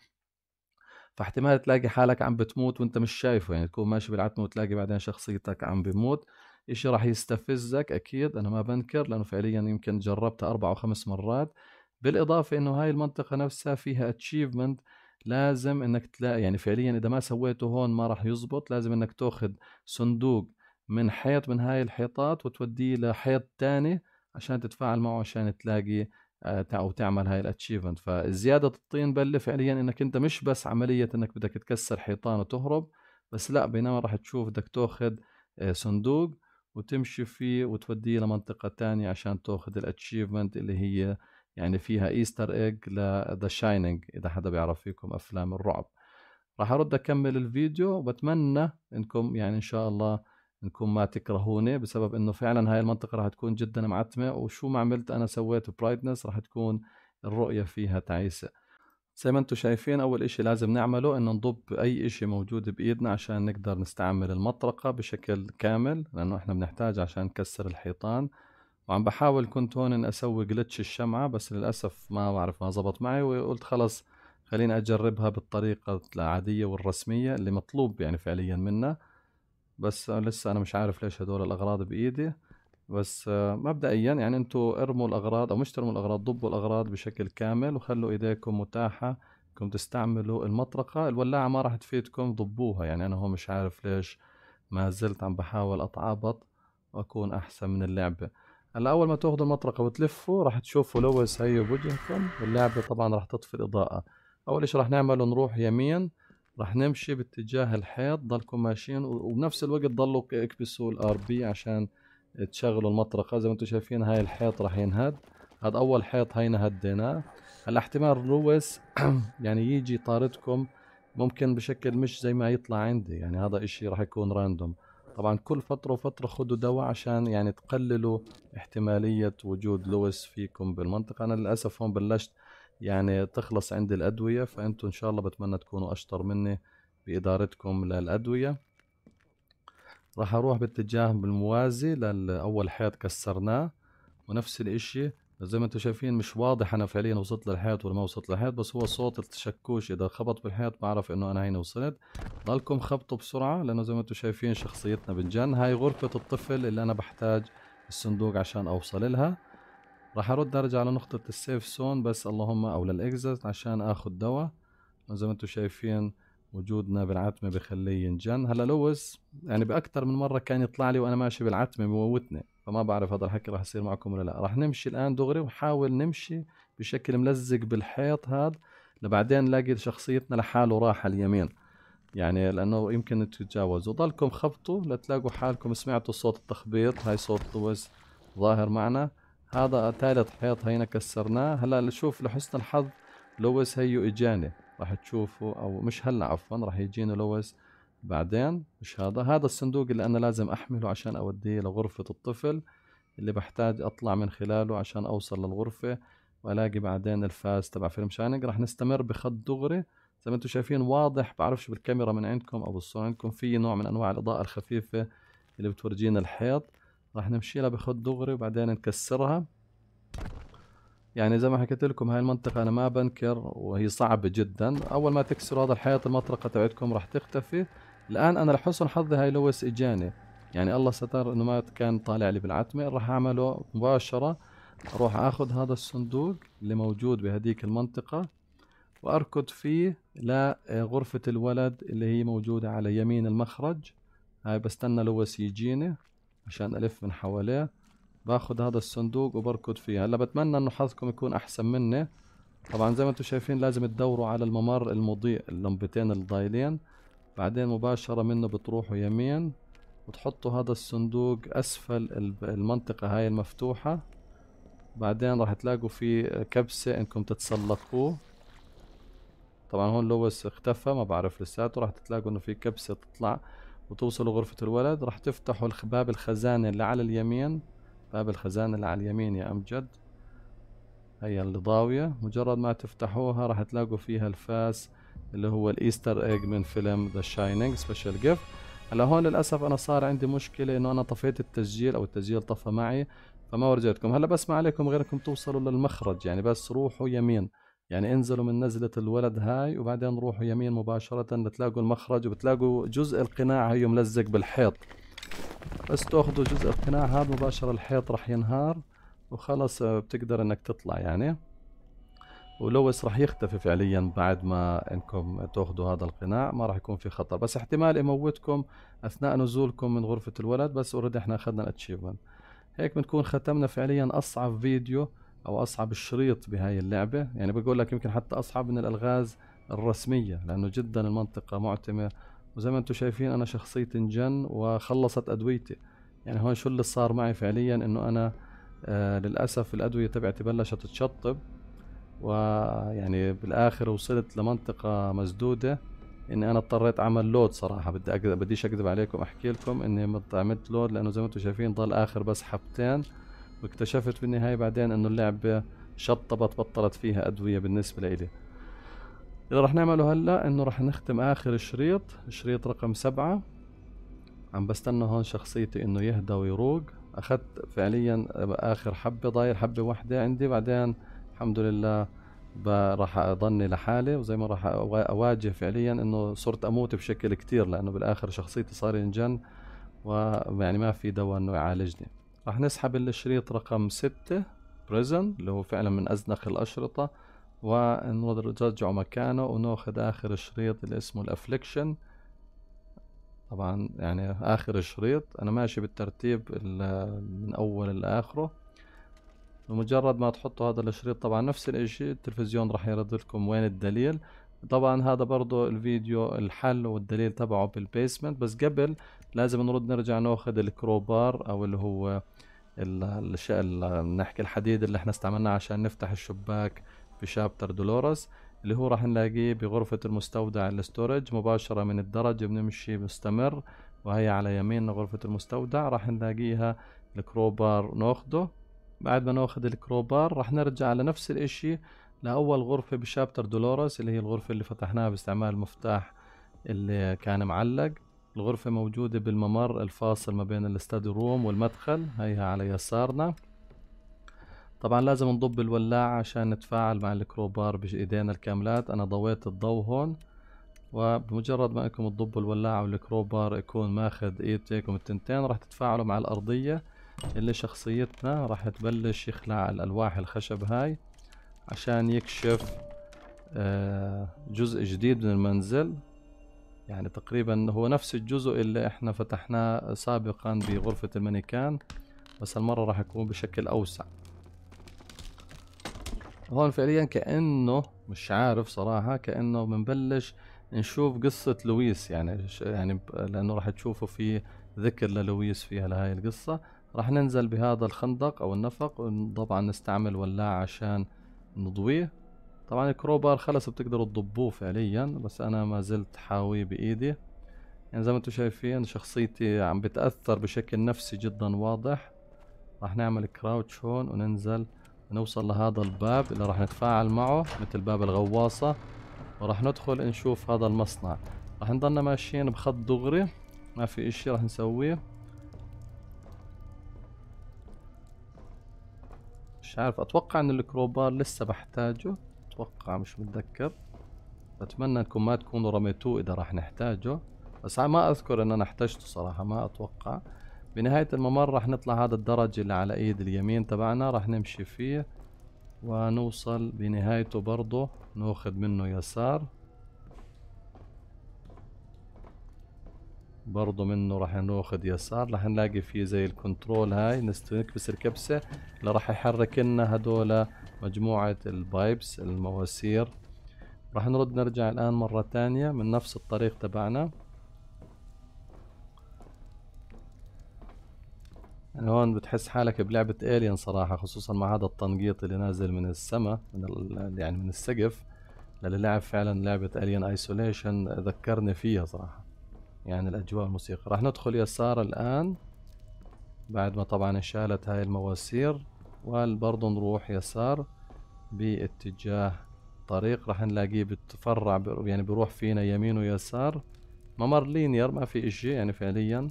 فاحتمال تلاقي حالك عم بتموت وانت مش شايفه يعني تكون ماشي بالعتمة وتلاقي بعدين شخصيتك عم بموت اشي راح يستفزك اكيد انا ما بنكر لانه فعليا يمكن جربتها اربع او خمس مرات بالاضافة انه هاي المنطقة نفسها فيها اتشيفمنت لازم انك تلاقي يعني فعليا اذا ما سويته هون ما راح يزبط لازم انك تاخذ صندوق من حيط من هاي الحيطات وتوديه لحيط تاني عشان تتفاعل معه عشان تلاقي آه، او تعمل هاي الاتشيفمنت فزياده الطين بله فعليا انك انت مش بس عمليه انك بدك تكسر حيطان وتهرب بس لا بينما راح تشوف بدك تاخذ آه، صندوق وتمشي فيه وتوديه لمنطقه تانية عشان تاخذ الاتشيفمنت اللي هي يعني فيها ايستر ايج لذا شاينينج اذا حدا بيعرف فيكم افلام الرعب راح ارد اكمل الفيديو وبتمنى انكم يعني ان شاء الله انكم ما تكرهوني بسبب انه فعلا هاي المنطقه راح تكون جدا معتمه وشو ما عملت انا سويت برايتنس راح تكون الرؤيه فيها تعيسه زي ما انتم شايفين اول اشي لازم نعمله انه نضب اي اشي موجود بايدنا عشان نقدر نستعمل المطرقة بشكل كامل لانه احنا بنحتاج عشان نكسر الحيطان وعم بحاول كنت هون ان اسوي جلتش الشمعه بس للاسف ما بعرف ما زبط معي وقلت خلص خليني اجربها بالطريقه العاديه والرسميه اللي مطلوب يعني فعليا منا بس لسه انا مش عارف ليش هدول الاغراض بايدي بس مبدئيا يعني انتوا ارموا الاغراض او مش ترموا الاغراض ضبوا الاغراض بشكل كامل وخلوا ايديكم متاحه انكم تستعملوا المطرقه الولاعه ما راح تفيدكم ضبوها يعني انا هون مش عارف ليش ما زلت عم بحاول اتعابط واكون احسن من اللعبه هلا اول ما تاخذوا المطرقه وتلفوا راح تشوفوا لويس هي بوجهكم واللعبه طبعا راح تطفي الاضاءه اول شيء راح نعمله نروح يمين راح نمشي باتجاه الحيط ضلكم ماشيين وبنفس الوقت ضلوا اكبسوا الار بي عشان تشغلوا المطرقه زي ما انتم شايفين هاي الحيط راح ينهد هذا اول حيط هينا هديناه هلا احتمال لويس يعني يجي طاردكم ممكن بشكل مش زي ما يطلع عندي يعني هذا اشي راح يكون راندوم طبعا كل فترة وفترة خذوا دواء عشان يعني تقللوا احتمالية وجود لويس فيكم بالمنطقة أنا للأسف هون بلشت يعني تخلص عندي الأدوية فأنتوا إن شاء الله بتمنى تكونوا أشطر مني بإدارتكم للأدوية راح أروح باتجاه بالموازي لأول حيط كسرناه ونفس الإشي زي ما انتم شايفين مش واضح انا فعليا وصلت للحيط ولا ما وصلت للحيط بس هو صوت الشكوش اذا خبط بالحيط بعرف انه انا هنا وصلت ضلكم خبطوا بسرعه لانه زي ما انتم شايفين شخصيتنا بنجن هاي غرفه الطفل اللي انا بحتاج الصندوق عشان اوصل لها راح ارد ارجع لنقطه السيف سون بس اللهم او للاكزت عشان اخذ دواء زي ما انتم شايفين وجودنا بالعتمه بخليه ينجن هلا لويس يعني باكثر من مره كان يطلع لي وانا ماشي بالعتمه بموتني فما بعرف هذا الحكي راح يصير معكم ولا لا راح نمشي الان دغري وحاول نمشي بشكل ملزق بالحيط هذا لبعدين نلاقي شخصيتنا لحاله راح على اليمين يعني لانه يمكن تتجاوزوا ضلكم خبطوا لتلاقوا حالكم سمعتوا صوت التخبيط هاي صوت لويس ظاهر معنا هذا ثالث حيط هينا كسرناه هلا شوف لحسن الحظ لويس هيو اجاني راح تشوفوا او مش هلا عفوا راح يجينا لوز بعدين مش هذا هذا الصندوق اللي انا لازم احمله عشان اوديه لغرفة الطفل اللي بحتاج اطلع من خلاله عشان اوصل للغرفة والاقي بعدين الفاز تبع فيلم شاينينج راح نستمر بخط دغري زي ما انتم شايفين واضح بعرفش بالكاميرا من عندكم او بالصورة عندكم في نوع من انواع الاضاءة الخفيفة اللي بتورجينا الحيط راح نمشي لها بخط دغري وبعدين نكسرها يعني زي ما حكيت لكم هاي المنطقة أنا ما بنكر وهي صعبة جدا أول ما تكسروا هذا الحيط المطرقة تبعتكم راح تختفي الآن أنا لحسن حظي هاي لويس إجاني يعني الله ستر إنه ما كان طالع لي بالعتمة راح أعمله مباشرة أروح أخذ هذا الصندوق اللي موجود بهديك المنطقة وأركض فيه لغرفة الولد اللي هي موجودة على يمين المخرج هاي بستنى لويس يجيني عشان ألف من حواليه باخد هذا الصندوق وبركض فيه هلا بتمنى انه حظكم يكون احسن مني طبعا زي ما انتم شايفين لازم تدوروا على الممر المضيء اللمبتين الضايلين بعدين مباشرة منه بتروحوا يمين وتحطوا هذا الصندوق اسفل المنطقة هاي المفتوحة بعدين راح تلاقوا في كبسة انكم تتسلقوه طبعا هون لويس اختفى ما بعرف لساته راح تلاقوا انه في كبسة تطلع وتوصلوا غرفة الولد راح تفتحوا باب الخزانة اللي على اليمين باب الخزانة اللي على اليمين يا أمجد هي اللي ضاوية مجرد ما تفتحوها راح تلاقوا فيها الفاس اللي هو الإيستر إيج من فيلم ذا شاينينج سبيشال جيفت هلا هون للأسف أنا صار عندي مشكلة إنه أنا طفيت التسجيل أو التسجيل طفى معي فما ورجيتكم هلا بس ما عليكم غير انكم توصلوا للمخرج يعني بس روحوا يمين يعني انزلوا من نزلة الولد هاي وبعدين روحوا يمين مباشرة بتلاقوا المخرج وبتلاقوا جزء القناع هي ملزق بالحيط بس تاخذوا جزء القناع هذا مباشرة الحيط راح ينهار وخلص آه، بتقدر انك تطلع يعني ولوس راح يختفي فعليا بعد ما انكم تاخذوا هذا القناع ما راح يكون في خطر بس احتمال يموتكم اثناء نزولكم من غرفة الولد بس اوريدي احنا اخذنا الاتشيفمنت هيك بنكون ختمنا فعليا اصعب فيديو او اصعب شريط بهاي اللعبة يعني بقول لك يمكن حتى اصعب من الالغاز الرسمية لانه جدا المنطقة معتمة وزي ما انتم شايفين انا شخصيتي انجن وخلصت ادويتي يعني هون شو اللي صار معي فعليا انه انا آه للاسف الادويه تبعتي بلشت تشطب ويعني بالاخر وصلت لمنطقه مسدوده اني انا اضطريت اعمل لود صراحه بدي اكذب بديش اكذب عليكم احكي لكم اني عملت لود لانه زي ما انتم شايفين ضل اخر بس حبتين واكتشفت بالنهايه بعدين انه اللعبه شطبت بطلت فيها ادويه بالنسبه لإلي اللي رح نعمله هلا انه رح نختم اخر شريط شريط رقم سبعة عم بستنى هون شخصيتي انه يهدى ويروق اخذت فعليا اخر حبة ضايل حبة واحدة عندي بعدين الحمد لله راح اضني لحالي وزي ما راح اواجه فعليا انه صرت اموت بشكل كتير لانه بالاخر شخصيتي صار ينجن ويعني ما في دواء انه يعالجني راح نسحب الشريط رقم ستة بريزن اللي هو فعلا من ازنق الاشرطة ونرجع مكانه وناخذ آخر شريط اللي اسمه الأفليكشن طبعا يعني آخر شريط أنا ماشي بالترتيب من أول لآخره بمجرد ما تحطوا هذا الشريط طبعا نفس الاشي التلفزيون راح يرد لكم وين الدليل طبعا هذا برضو الفيديو الحل والدليل تبعه بالبيسمنت بس قبل لازم نرد نرجع ناخذ الكروبار او اللي هو الشيء نحكي الحديد اللي احنا استعملناه عشان نفتح الشباك في شابتر دولورس اللي هو راح نلاقيه بغرفة المستودع الاستورج مباشرة من الدرج بنمشي مستمر وهي على يميننا غرفة المستودع راح نلاقيها الكروبار ناخده بعد ما ناخد الكروبار راح نرجع لنفس الاشي لأول غرفة بشابتر دولورس اللي هي الغرفة اللي فتحناها باستعمال المفتاح اللي كان معلق الغرفة موجودة بالممر الفاصل ما بين الاستاد روم والمدخل هيها على يسارنا طبعا لازم نضب الولاعة عشان نتفاعل مع الكروبار بايدينا الكاملات انا ضويت الضوء هون وبمجرد ما انكم تضبوا الولاعة والكروبار يكون ماخذ ايدتكم التنتين راح تتفاعلوا مع الارضية اللي شخصيتنا راح تبلش يخلع الالواح الخشب هاي عشان يكشف آه، جزء جديد من المنزل يعني تقريبا هو نفس الجزء اللي احنا فتحناه سابقا بغرفة المانيكان بس المرة راح يكون بشكل اوسع هون فعليا كانه مش عارف صراحه كانه بنبلش نشوف قصه لويس يعني يعني لانه راح تشوفوا في ذكر للويس فيها لهاي القصه راح ننزل بهذا الخندق او النفق طبعا نستعمل ولاعة عشان نضويه طبعا الكروبار خلص بتقدروا تضبوه فعليا بس انا ما زلت حاويه بايدي يعني زي ما انتم شايفين شخصيتي عم بتاثر بشكل نفسي جدا واضح راح نعمل كراوتش هون وننزل نوصل لهذا الباب اللي راح نتفاعل معه مثل باب الغواصة وراح ندخل نشوف هذا المصنع راح نضلنا ماشيين بخط دغري ما في اشي راح نسويه مش عارف اتوقع ان الكروبار لسه بحتاجه اتوقع مش متذكر بتمنى انكم ما تكونوا رميتوه اذا راح نحتاجه بس ما اذكر ان انا احتاجته صراحة ما اتوقع بنهاية الممر راح نطلع هذا الدرج اللي على ايد اليمين تبعنا راح نمشي فيه ونوصل بنهايته برضو ناخذ منه يسار برضو منه راح ناخذ يسار راح نلاقي فيه زي الكنترول هاي نكبس الكبسة اللي راح يحرك لنا هدول مجموعة البايبس المواسير راح نرد نرجع الآن مرة تانية من نفس الطريق تبعنا يعني هون بتحس حالك بلعبة الين صراحة خصوصا مع هذا التنقيط اللي نازل من السما من يعني من السقف للي لعب فعلا لعبة الين ايسوليشن ذكرني فيها صراحة يعني الاجواء الموسيقى راح ندخل يسار الان بعد ما طبعا انشالت هاي المواسير وبرضه نروح يسار باتجاه طريق راح نلاقيه بتفرع يعني بروح فينا يمين ويسار ممر لينير ما في اشي يعني فعليا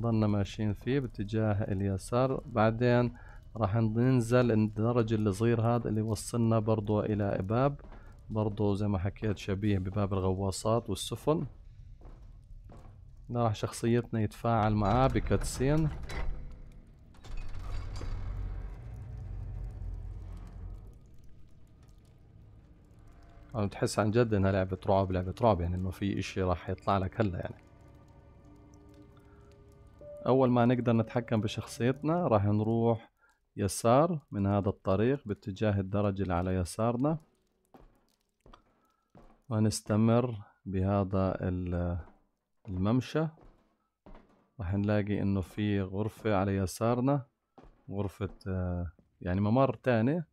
ضلنا ماشيين فيه باتجاه اليسار بعدين راح ننزل الدرج الصغير هذا اللي يوصلنا برضو الى باب برضو زي ما حكيت شبيه بباب الغواصات والسفن راح شخصيتنا يتفاعل معاه بكاتسين انا بتحس عن جد انها لعبة رعب لعبة رعب يعني انه في اشي راح يطلع لك هلا يعني أول ما نقدر نتحكم بشخصيتنا راح نروح يسار من هذا الطريق باتجاه الدرج اللي على يسارنا ونستمر بهذا الممشى راح نلاقي انه في غرفة على يسارنا غرفة يعني ممر تاني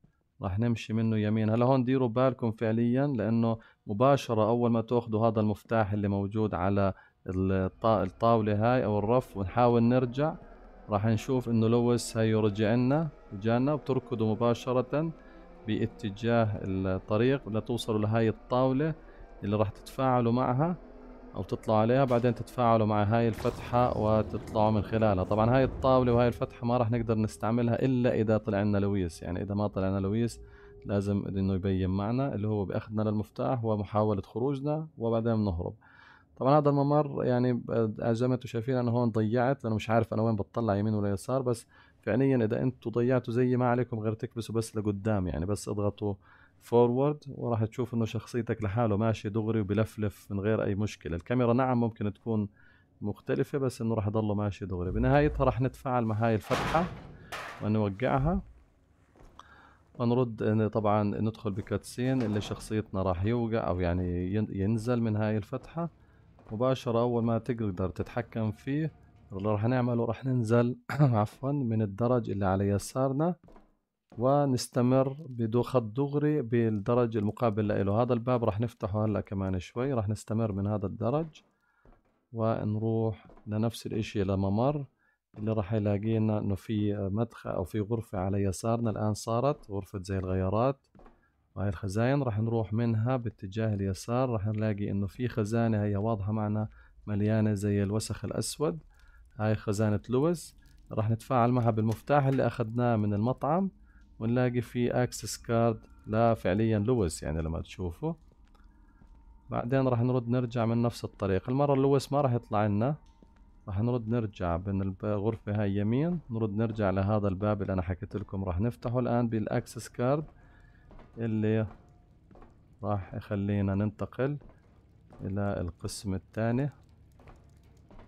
راح نمشي منه يمين هلا هون ديروا بالكم فعليا لانه مباشرة اول ما تاخذوا هذا المفتاح اللي موجود على الطاولة هاي او الرف ونحاول نرجع راح نشوف انه لويس رجع لنا وجانا وبتركضوا مباشرة باتجاه الطريق لتوصلوا لهاي الطاولة اللي راح تتفاعلوا معها او تطلعوا عليها بعدين تتفاعلوا مع هاي الفتحة وتطلعوا من خلالها طبعا هاي الطاولة وهاي الفتحة ما راح نقدر نستعملها الا اذا طلع لنا لويس يعني اذا ما طلع لنا لويس لازم انه يبين معنا اللي هو باخذنا للمفتاح ومحاولة خروجنا وبعدين بنهرب طبعا هذا الممر يعني آه، زي ما انتم شايفين انا هون ضيعت لانه مش عارف انا وين بتطلع يمين ولا يسار بس فعليا اذا انتم ضيعتوا زي ما عليكم غير تكبسوا بس لقدام يعني بس اضغطوا فورورد وراح تشوف انه شخصيتك لحاله ماشي دغري وبلفلف من غير اي مشكله الكاميرا نعم ممكن تكون مختلفه بس انه راح يضله ماشي دغري بنهايتها راح نتفاعل مع هاي الفتحه ونوقعها ونرد طبعا ندخل بكاتسين اللي شخصيتنا راح يوقع او يعني ينزل من هاي الفتحه مباشرة أول ما تقدر تتحكم فيه اللي راح نعمله راح ننزل عفوا من الدرج اللي على يسارنا ونستمر بدو خط دغري بالدرج المقابل له هذا الباب راح نفتحه هلا كمان شوي راح نستمر من هذا الدرج ونروح لنفس الاشي لممر اللي راح يلاقينا انه في مدخل او في غرفة على يسارنا الان صارت غرفة زي الغيارات وهي الخزاين راح نروح منها باتجاه اليسار راح نلاقي انه في خزانة هي واضحة معنا مليانة زي الوسخ الاسود هاي خزانة لويس راح نتفاعل معها بالمفتاح اللي اخذناه من المطعم ونلاقي في اكسس كارد لا فعليا لويس يعني لما تشوفه بعدين راح نرد نرجع من نفس الطريق المرة لويس ما راح يطلع لنا راح نرد نرجع بين الغرفة هاي يمين نرد نرجع لهذا الباب اللي انا حكيت لكم راح نفتحه الان بالاكسس كارد اللي راح يخلينا ننتقل الى القسم الثاني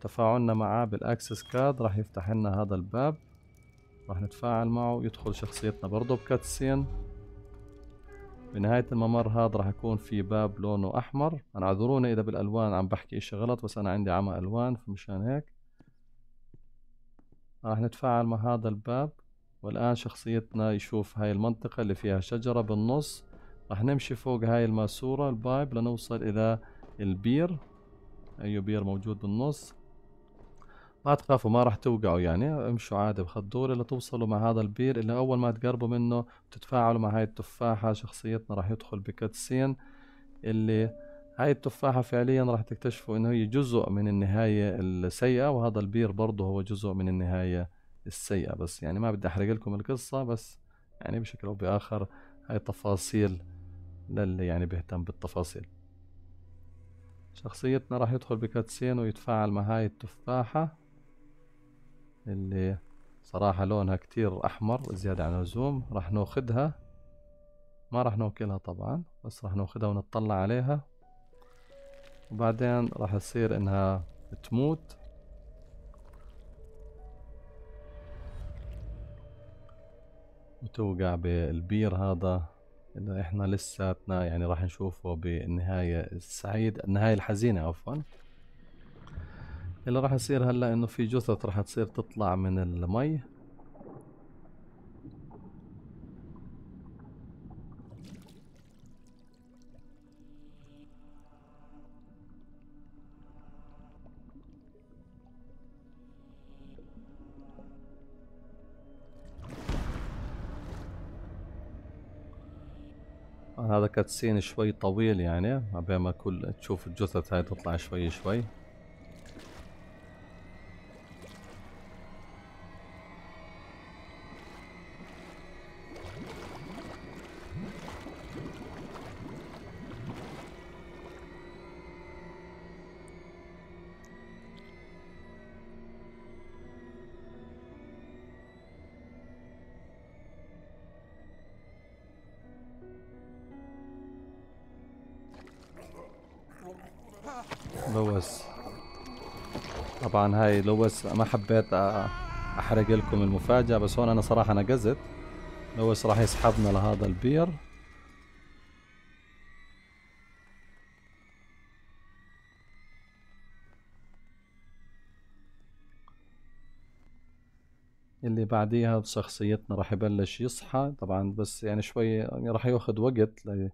تفاعلنا معاه بالاكسس كاد راح يفتح لنا هذا الباب راح نتفاعل معه يدخل شخصيتنا برضه بكاتسين بنهاية الممر هذا راح يكون في باب لونه أحمر أنا اعذروني إذا بالألوان عم بحكي إشي غلط بس أنا عندي عمى ألوان فمشان هيك راح نتفاعل مع هذا الباب والآن شخصيتنا يشوف هاي المنطقة اللي فيها شجرة بالنص راح نمشي فوق هاي الماسورة البايب لنوصل إلى البير أي أيوة، بير موجود بالنص ما تخافوا ما راح توقعوا يعني امشوا عادي بخط دوري لتوصلوا مع هذا البير اللي أول ما تقربوا منه تتفاعلوا مع هاي التفاحة شخصيتنا راح يدخل بكاتسين اللي هاي التفاحة فعليا راح تكتشفوا إنه هي جزء من النهاية السيئة وهذا البير برضه هو جزء من النهاية السيئة بس يعني ما بدي أحرق لكم القصة بس يعني بشكل أو بآخر هاي تفاصيل للي يعني بيهتم بالتفاصيل شخصيتنا راح يدخل بكاتسين ويتفاعل مع هاي التفاحة اللي صراحة لونها كتير أحمر زيادة عن اللزوم راح ناخدها ما راح ناكلها طبعا بس راح ناخدها ونطلع عليها وبعدين راح يصير انها تموت توقع بالبير هذا اللي احنا لساتنا يعني راح نشوفه بالنهاية السعيد النهاية الحزينة عفوا اللي راح يصير هلا انه في جثث راح تصير تطلع من المي هذا كاتسين شوي طويل يعني عبين ما كل تشوف الجثث هاي تطلع شوي شوي هاي لو بس ما حبيت احرق لكم المفاجأة بس هون انا صراحة نقزت لو بس راح يسحبنا لهذا البير اللي بعديها بشخصيتنا راح يبلش يصحى طبعا بس يعني شوي يعني راح ياخذ وقت ل...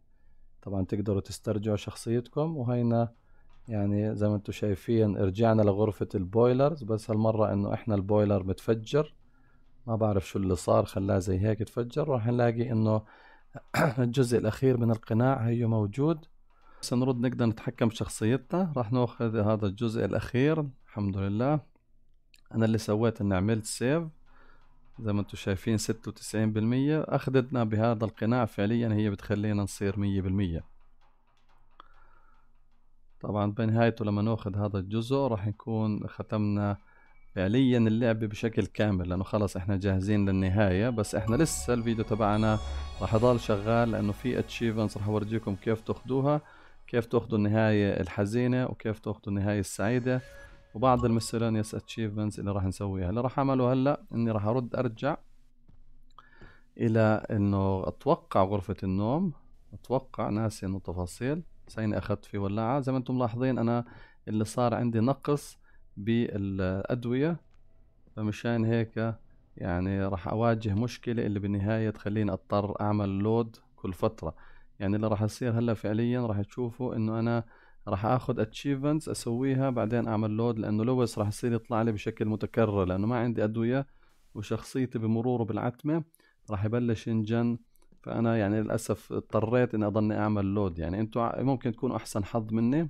طبعا تقدروا تسترجعوا شخصيتكم وهينا يعني زي ما انتم شايفين رجعنا لغرفة البويلرز بس هالمرة انه احنا البويلر متفجر ما بعرف شو اللي صار خلاه زي هيك تفجر راح نلاقي انه الجزء الاخير من القناع هيو موجود بس نرد نقدر نتحكم بشخصيتنا راح ناخذ هذا الجزء الاخير الحمد لله انا اللي سويت اني عملت سيف زي ما انتم شايفين ستة وتسعين بالمية اخذتنا بهذا القناع فعليا هي بتخلينا نصير مية بالمية طبعا بنهايته لما ناخذ هذا الجزء راح نكون ختمنا فعليا اللعبة بشكل كامل لأنه خلص احنا جاهزين للنهاية بس احنا لسه الفيديو تبعنا راح يضل شغال لأنه في اتشيفمنتس راح أورجيكم كيف تاخدوها كيف تاخدوا النهاية الحزينة وكيف تاخدوا النهاية السعيدة وبعض المسلونيس اتشيفمنتس اللي راح نسويها اللي راح أعمله هلا إني راح أرد أرجع إلى إنه أتوقع غرفة النوم أتوقع ناسي إنه تفاصيل سين اخذت في ولاعه زي ما انتم ملاحظين انا اللي صار عندي نقص بالادويه فمشان هيك يعني راح اواجه مشكله اللي بالنهايه تخليني اضطر اعمل لود كل فتره يعني اللي راح يصير هلا فعليا راح تشوفوا انه انا راح اخذ اتشيفمنتس اسويها بعدين اعمل لود لانه لويس راح يصير يطلع لي بشكل متكرر لانه ما عندي ادويه وشخصيتي بمروره بالعتمه راح يبلش ينجن فانا يعني للاسف اضطريت اني اضلني اعمل لود يعني انتوا ممكن تكونوا احسن حظ مني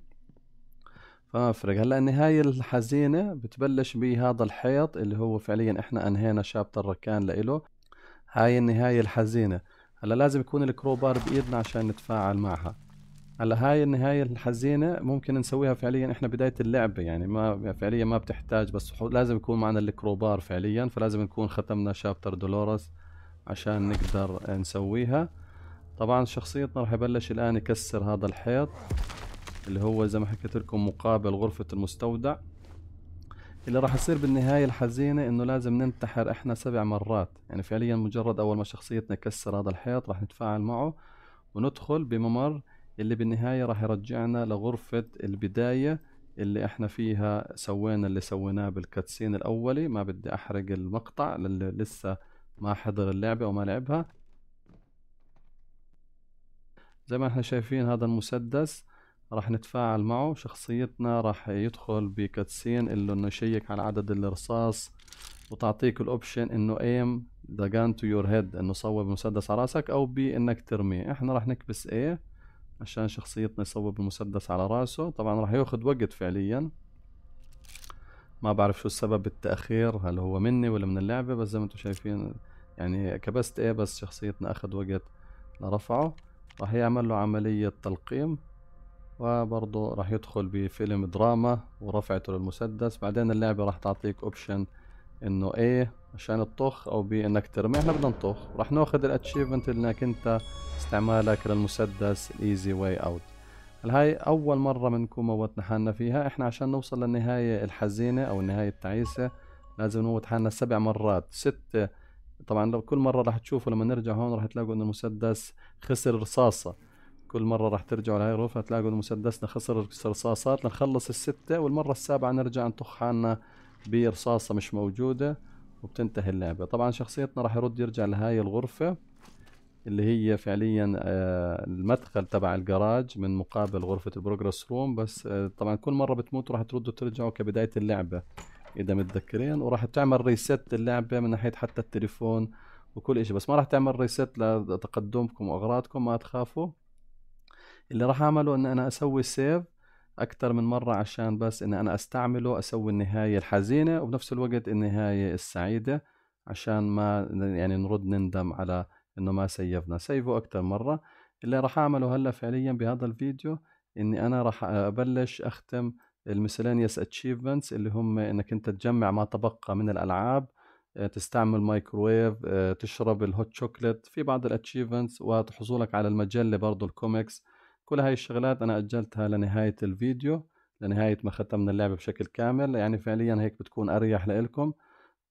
فما بفرق هلا النهايه الحزينه بتبلش بهذا الحيط اللي هو فعليا احنا انهينا شابتر ركان لإله هاي النهايه الحزينه هلا لازم يكون الكروبار بايدنا عشان نتفاعل معها هلا هاي النهاية الحزينة ممكن نسويها فعليا احنا بداية اللعبة يعني ما فعليا ما بتحتاج بس لازم يكون معنا الكروبار فعليا فلازم نكون ختمنا شابتر دولورس عشان نقدر نسويها طبعا شخصيتنا راح يبلش الآن يكسر هذا الحيط اللي هو زي ما حكيت لكم مقابل غرفة المستودع اللي راح يصير بالنهاية الحزينة انه لازم ننتحر احنا سبع مرات يعني فعليا مجرد اول ما شخصيتنا يكسر هذا الحيط راح نتفاعل معه وندخل بممر اللي بالنهاية راح يرجعنا لغرفة البداية اللي احنا فيها سوينا اللي سويناه بالكاتسين الاولي ما بدي احرق المقطع للي لسه ما حضر اللعبة وما لعبها زي ما احنا شايفين هذا المسدس راح نتفاعل معه شخصيتنا راح يدخل بكاتسين اللي انه يشيك على عدد الرصاص وتعطيك الاوبشن انه ايم ذا جان تو يور هيد انه صوب المسدس على راسك او بي انك ترميه احنا راح نكبس ايه عشان شخصيتنا يصوب المسدس على راسه طبعا راح ياخذ وقت فعليا ما بعرف شو السبب التأخير هل هو مني ولا من اللعبة بس زي ما انتم شايفين يعني كبست ايه بس شخصيتنا اخد وقت لرفعه راح يعمل له عملية تلقيم وبرضه راح يدخل بفيلم دراما ورفعته للمسدس بعدين اللعبة راح تعطيك اوبشن انه ايه عشان تطخ او انك ترمي احنا بدنا نطخ راح ناخذ الاتشيفمنت انك انت استعمالك للمسدس الايزي واي اوت هاي اول مرة بنكون موتنا حالنا فيها احنا عشان نوصل للنهاية الحزينة او النهاية التعيسة لازم نموت حالنا سبع مرات ستة طبعا لو كل مره راح تشوفوا لما نرجع هون راح تلاقوا انه المسدس خسر رصاصه كل مره راح ترجعوا لهي الغرفه تلاقوا انه مسدسنا خسر رصاصات لنخلص السته والمره السابعه نرجع نطخ حالنا برصاصه مش موجوده وبتنتهي اللعبه طبعا شخصيتنا راح يرد يرجع لهاي الغرفه اللي هي فعليا آه، المدخل تبع الجراج من مقابل غرفة البروجرس روم بس آه، طبعا كل مرة بتموتوا راح تردوا ترجعوا كبداية اللعبة اذا متذكرين وراح تعمل ريست اللعبه من ناحيه حتى التليفون وكل إشي بس ما راح تعمل ريست لتقدمكم واغراضكم ما تخافوا اللي راح اعمله ان انا اسوي سيف اكثر من مره عشان بس ان انا استعمله اسوي النهايه الحزينه وبنفس الوقت النهايه السعيده عشان ما يعني نرد نندم على انه ما سيفنا سيفه اكثر مره اللي راح اعمله هلا فعليا بهذا الفيديو اني انا راح ابلش اختم المسلينيوس اتشيفمنتس اللي هم انك انت تجمع ما تبقى من الالعاب آه، تستعمل مايكرويف آه، تشرب الهوت شوكليت في بعض الاتشيفمنتس وحصولك على المجله برضه الكوميكس كل هاي الشغلات انا اجلتها لنهايه الفيديو لنهايه ما ختمنا اللعبه بشكل كامل يعني فعليا هيك بتكون اريح لإلكم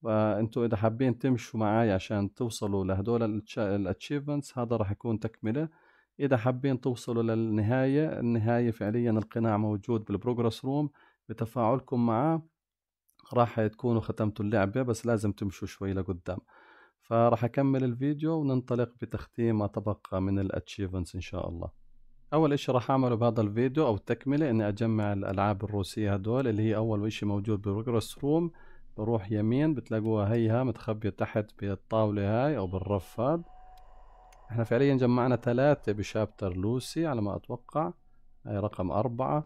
فانتوا اذا حابين تمشوا معي عشان توصلوا لهدول الاتشيفمنتس هذا راح يكون تكمله إذا حابين توصلوا للنهاية النهاية فعليا القناع موجود بالبروجرس روم بتفاعلكم معاه راح تكونوا ختمتوا اللعبة بس لازم تمشوا شوي لقدام فراح أكمل الفيديو وننطلق بتختيم ما تبقى من الاتشيفمنتس إن شاء الله أول إشي راح أعمله بهذا الفيديو أو التكملة إني أجمع الألعاب الروسية هدول اللي هي أول إشي موجود بروجرس روم بروح يمين بتلاقوها هيها متخبية تحت بالطاولة هاي أو بالرف هذا احنا فعليا جمعنا ثلاثة بشابتر لوسي على ما اتوقع رقم أربعة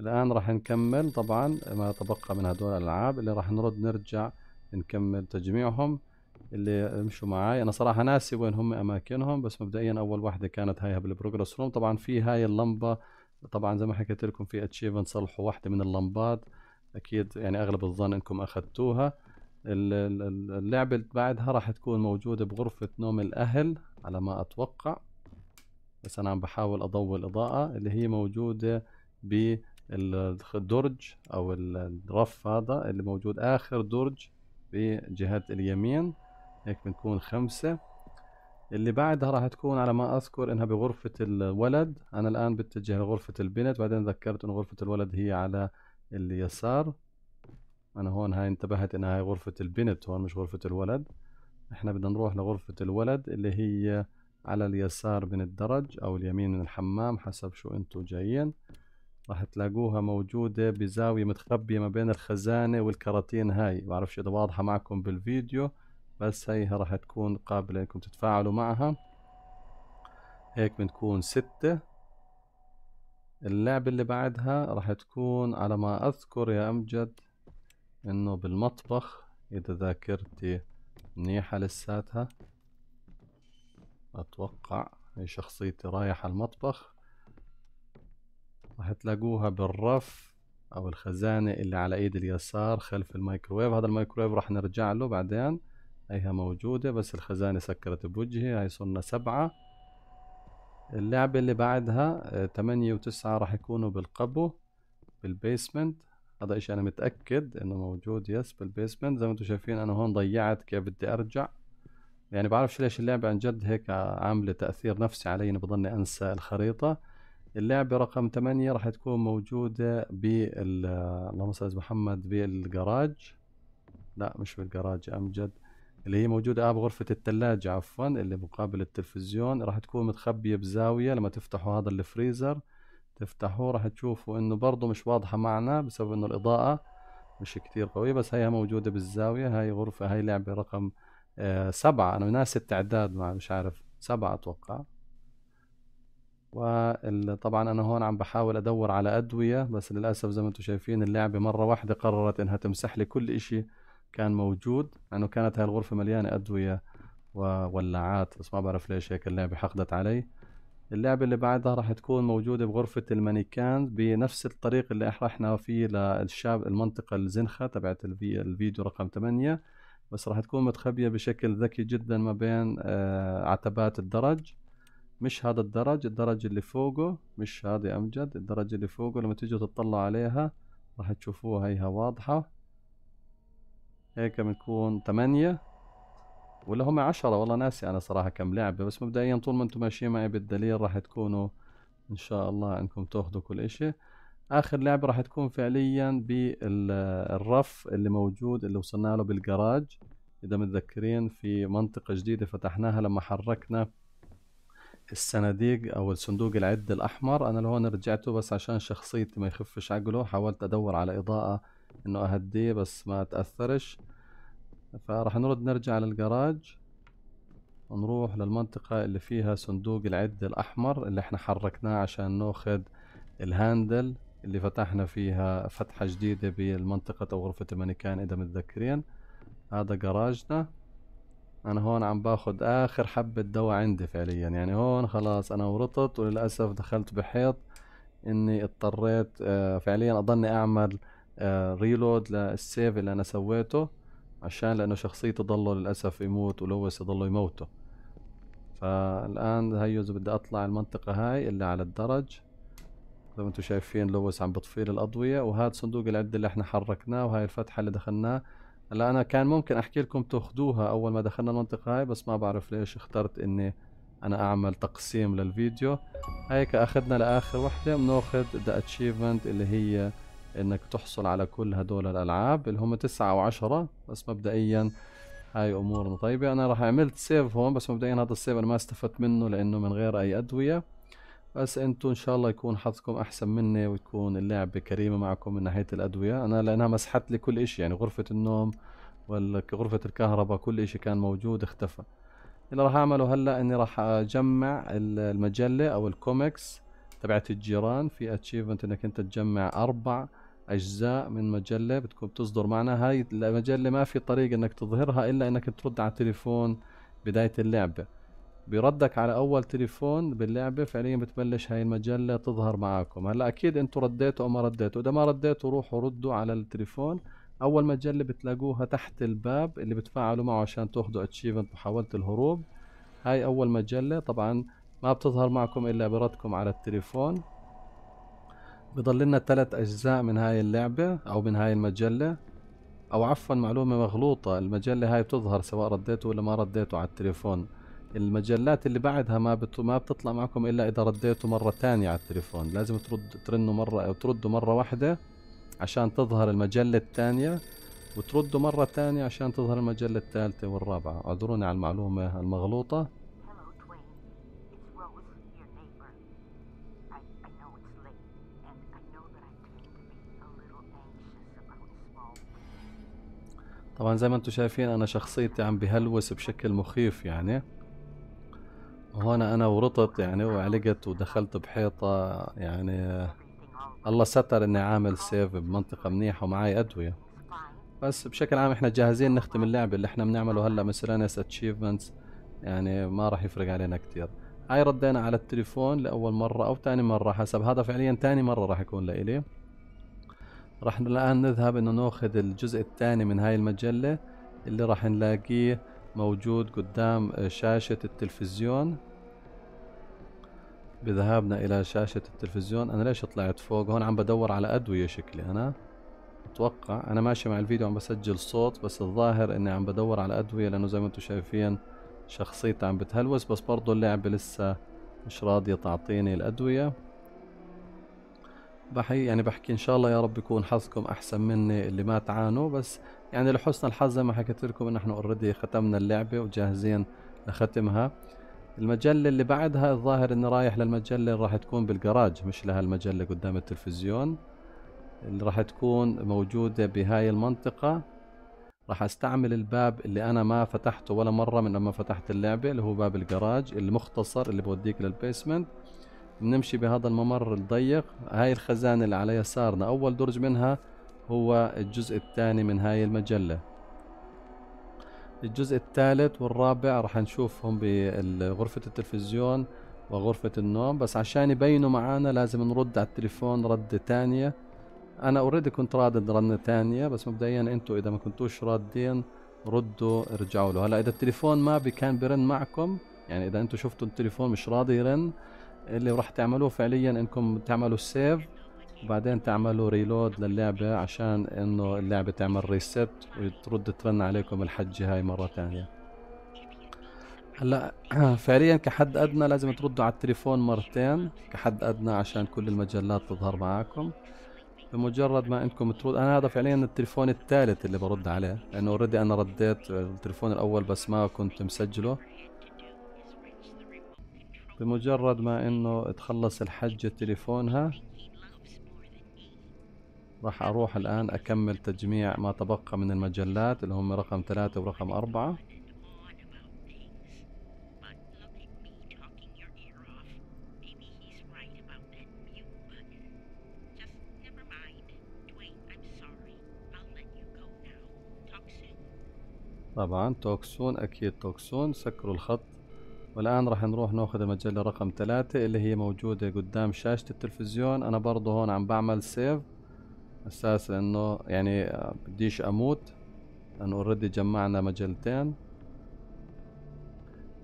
الآن راح نكمل طبعا ما تبقى من هدول الألعاب اللي راح نرد نرجع نكمل تجميعهم اللي مشوا معاي أنا صراحة ناسي وين هم أماكنهم بس مبدئيا أول واحدة كانت هاي بالبروجرس روم طبعا في هاي اللمبة طبعا زي ما حكيت لكم في اتشيفمنت صلحوا واحدة من اللمبات أكيد يعني أغلب الظن أنكم أخذتوها اللعبة بعدها راح تكون موجودة بغرفة نوم الأهل على ما أتوقع بس أنا عم بحاول أضوي الإضاءة اللي هي موجودة بالدرج أو الرف هذا اللي موجود آخر درج بجهة اليمين هيك بنكون خمسة اللي بعدها راح تكون على ما أذكر إنها بغرفة الولد أنا الآن بتجه لغرفة البنت بعدين ذكرت إن غرفة الولد هي على اليسار أنا هون هاي انتبهت إنها هاي غرفة البنت هون مش غرفة الولد احنا بدنا نروح لغرفة الولد اللي هي على اليسار من الدرج او اليمين من الحمام حسب شو انتو جايين راح تلاقوها موجودة بزاوية متخبية ما بين الخزانة والكراتين هاي بعرفش اذا واضحة معكم بالفيديو بس هاي راح تكون قابلة انكم تتفاعلوا معها هيك بنكون ستة اللعبة اللي بعدها راح تكون على ما اذكر يا امجد انه بالمطبخ اذا ذاكرتي منيحة لساتها أتوقع هي شخصيتي رايحة المطبخ راح تلاقوها بالرف أو الخزانة اللي على إيد اليسار خلف الميكروويف هذا الميكروويف راح نرجع له بعدين هيها موجودة بس الخزانة سكرت بوجهي هاي صرنا سبعة اللعبة اللي بعدها آه، تمانية وتسعة راح يكونوا بالقبو بالبيسمنت هذا اشي انا متأكد انه موجود يس بالبيسمنت زي ما انتم شايفين انا هون ضيعت كيف بدي ارجع يعني بعرفش ليش اللعبة عن جد هيك عاملة تأثير نفسي علي اني بضلني انسى الخريطة اللعبة رقم ثمانية راح تكون موجودة بال اللهم صل محمد بالجراج لا مش بالجراج امجد اللي هي موجودة آه بغرفة الثلاجة عفوا اللي مقابل التلفزيون راح تكون متخبية بزاوية لما تفتحوا هذا الفريزر تفتحوه راح تشوفوا انه برضه مش واضحة معنا بسبب انه الاضاءة مش كتير قوية بس هيها موجودة بالزاوية هاي غرفة هاي لعبة رقم آه سبعة انا ناسي التعداد ما مش عارف سبعة اتوقع وطبعا انا هون عم بحاول ادور على ادوية بس للاسف زي ما انتم شايفين اللعبة مرة واحدة قررت انها تمسح لي كل اشي كان موجود لانه كانت هاي الغرفة مليانة ادوية وولاعات بس ما بعرف ليش هيك اللعبة حقدت علي اللعبة اللي بعدها راح تكون موجودة بغرفة المانيكان بنفس الطريق اللي أحرحنا فيه للشاب المنطقة الزنخة تبعت الفيديو رقم 8 بس راح تكون متخبية بشكل ذكي جدا ما بين آه، عتبات الدرج مش هذا الدرج الدرج اللي فوقه مش هذا أمجد الدرج اللي فوقه لما تيجوا تطلعوا عليها راح تشوفوها هيها واضحة هيك بنكون 8 ولا هم عشرة والله ناسي أنا صراحة كم لعبة بس مبدئيا طول ما أنتم ماشيين معي بالدليل راح تكونوا إن شاء الله أنكم تاخذوا كل إشي آخر لعبة راح تكون فعليا بالرف اللي موجود اللي وصلنا له بالجراج إذا متذكرين في منطقة جديدة فتحناها لما حركنا الصناديق او الصندوق العد الاحمر انا لهون رجعته بس عشان شخصيتي ما يخفش عقله حاولت ادور على اضاءة انه اهديه بس ما تأثرش فراح نرد نرجع للجراج ونروح للمنطقة اللي فيها صندوق العد الأحمر اللي احنا حركناه عشان ناخذ الهاندل اللي فتحنا فيها فتحة جديدة بالمنطقة أو غرفة المانيكان إذا متذكرين هذا جراجنا أنا هون عم باخد آخر حبة دواء عندي فعليا يعني هون خلاص أنا ورطت وللأسف دخلت بحيط إني اضطريت آه، فعليا أضلني أعمل ريلود آه، للسيف اللي أنا سويته عشان لأنه شخصيته ضله للأسف يموت ولويس يضل يموته فالآن اذا بدي أطلع المنطقة هاي اللي على الدرج زي ما انتم شايفين لويس عم بطفيل الأضوية وهذا صندوق العدة اللي احنا حركناه وهاي الفتحة اللي دخلناه هلا أنا كان ممكن أحكي لكم تاخذوها أول ما دخلنا المنطقة هاي بس ما بعرف ليش اخترت إني أنا أعمل تقسيم للفيديو هيك أخذنا لآخر وحدة بناخذ ذا اتشيفمنت اللي هي انك تحصل على كل هدول الالعاب اللي هم تسعة او عشرة بس مبدئيا هاي امورنا طيبة انا راح عملت سيف هون بس مبدئيا هذا السيف انا ما استفدت منه لانه من غير اي ادوية بس انتو ان شاء الله يكون حظكم احسن مني وتكون اللعبة كريمة معكم من ناحية الادوية انا لانها مسحت لي كل اشي يعني غرفة النوم غرفة الكهرباء كل اشي كان موجود اختفى اللي راح اعمله هلا اني راح اجمع المجلة او الكوميكس تبعت الجيران في اتشيفمنت انك انت تجمع اربع اجزاء من مجله بتكون بتصدر معنا هاي المجله ما في طريقه انك تظهرها الا انك ترد على تليفون بدايه اللعبه بردك على اول تليفون باللعبه فعليا بتبلش هاي المجله تظهر معاكم هلا اكيد انتم رديتوا او ما رديتوا اذا ما رديتوا روحوا ردوا على التليفون اول مجله بتلاقوها تحت الباب اللي بتفاعلوا معه عشان تاخذوا اتشيفمنت محاوله الهروب هاي اول مجله طبعا ما بتظهر معكم الا بردكم على التليفون بضل لنا ثلاث أجزاء من هاي اللعبة أو من هاي المجلة أو عفوا معلومة مغلوطة المجلة هاي بتظهر سواء رديته ولا ما رديته على التليفون المجلات اللي بعدها ما بت... ما بتطلع معكم إلا إذا رديته مرة تانية على التليفون لازم ترد ترنوا مرة أو تردوا مرة واحدة عشان تظهر المجلة الثانية وتردوا مرة تانية عشان تظهر المجلة الثالثة والرابعة اعذروني على المعلومة المغلوطة طبعا زي ما انتم شايفين انا شخصيتي عم بهلوس بشكل مخيف يعني وهنا انا ورطت يعني وعلقت ودخلت بحيطة يعني الله ستر اني عامل سيف بمنطقة منيحة ومعاي ادوية بس بشكل عام احنا جاهزين نختم اللعبة اللي احنا بنعمله هلا مسرانس اتشيفمنتس يعني ما راح يفرق علينا كتير هاي ردينا على التليفون لأول مرة أو تاني مرة حسب هذا فعليا تاني مرة راح يكون لإلي راح الآن نذهب إنه ناخذ الجزء الثاني من هاي المجلة اللي راح نلاقيه موجود قدام شاشة التلفزيون بذهابنا إلى شاشة التلفزيون أنا ليش طلعت فوق هون عم بدور على أدوية شكلي أنا أتوقع أنا ماشي مع الفيديو عم بسجل صوت بس الظاهر إني عم بدور على أدوية لأنه زي ما أنتم شايفين شخصيتي عم بتهلوس بس برضو اللعبة لسه مش راضية تعطيني الأدوية بحي يعني بحكي ان شاء الله يا رب يكون حظكم احسن مني اللي ما تعانوا بس يعني لحسن الحظ زي ما حكيت لكم نحن اوريدي ختمنا اللعبه وجاهزين لختمها المجلة اللي بعدها الظاهر اني رايح للمجلة اللي راح تكون بالجراج مش لها المجلة قدام التلفزيون اللي راح تكون موجودة بهاي المنطقة راح استعمل الباب اللي انا ما فتحته ولا مرة من لما فتحت اللعبة اللي هو باب الجراج المختصر اللي بوديك للبيسمنت بنمشي بهذا الممر الضيق هاي الخزانة اللي على يسارنا أول درج منها هو الجزء الثاني من هاي المجلة الجزء الثالث والرابع رح نشوفهم بغرفة التلفزيون وغرفة النوم بس عشان يبينوا معانا لازم نرد على التليفون ردة تانية أنا أوريدي كنت رادد ردة تانية بس مبدئيا أنتوا إذا ما كنتوش رادين ردوا ارجعوا له هلا إذا التليفون ما بي كان بيرن معكم يعني إذا أنتوا شفتوا التليفون مش راضي يرن اللي راح تعملوه فعليا انكم تعملوا سيف وبعدين تعملوا ريلود للعبة عشان انه اللعبة تعمل ريست وترد ترن عليكم الحجة هاي مرة ثانية هلا فعليا كحد ادنى لازم تردوا على التليفون مرتين كحد ادنى عشان كل المجلات تظهر معاكم بمجرد ما انكم ترد انا هذا فعليا التليفون الثالث اللي برد عليه لانه اوريدي انا رديت التليفون الاول بس ما كنت مسجله بمجرد ما انه تخلص الحجة تليفونها راح اروح الان اكمل تجميع ما تبقى من المجلات اللي هم رقم ثلاثة ورقم اربعة طبعا توكسون اكيد توكسون سكروا الخط والآن راح نروح ناخذ المجلة رقم ثلاثة اللي هي موجودة قدام شاشة التلفزيون أنا برضه هون عم بعمل سيف أساس إنه يعني آه، بديش أموت لأنه اوريدي جمعنا مجلتين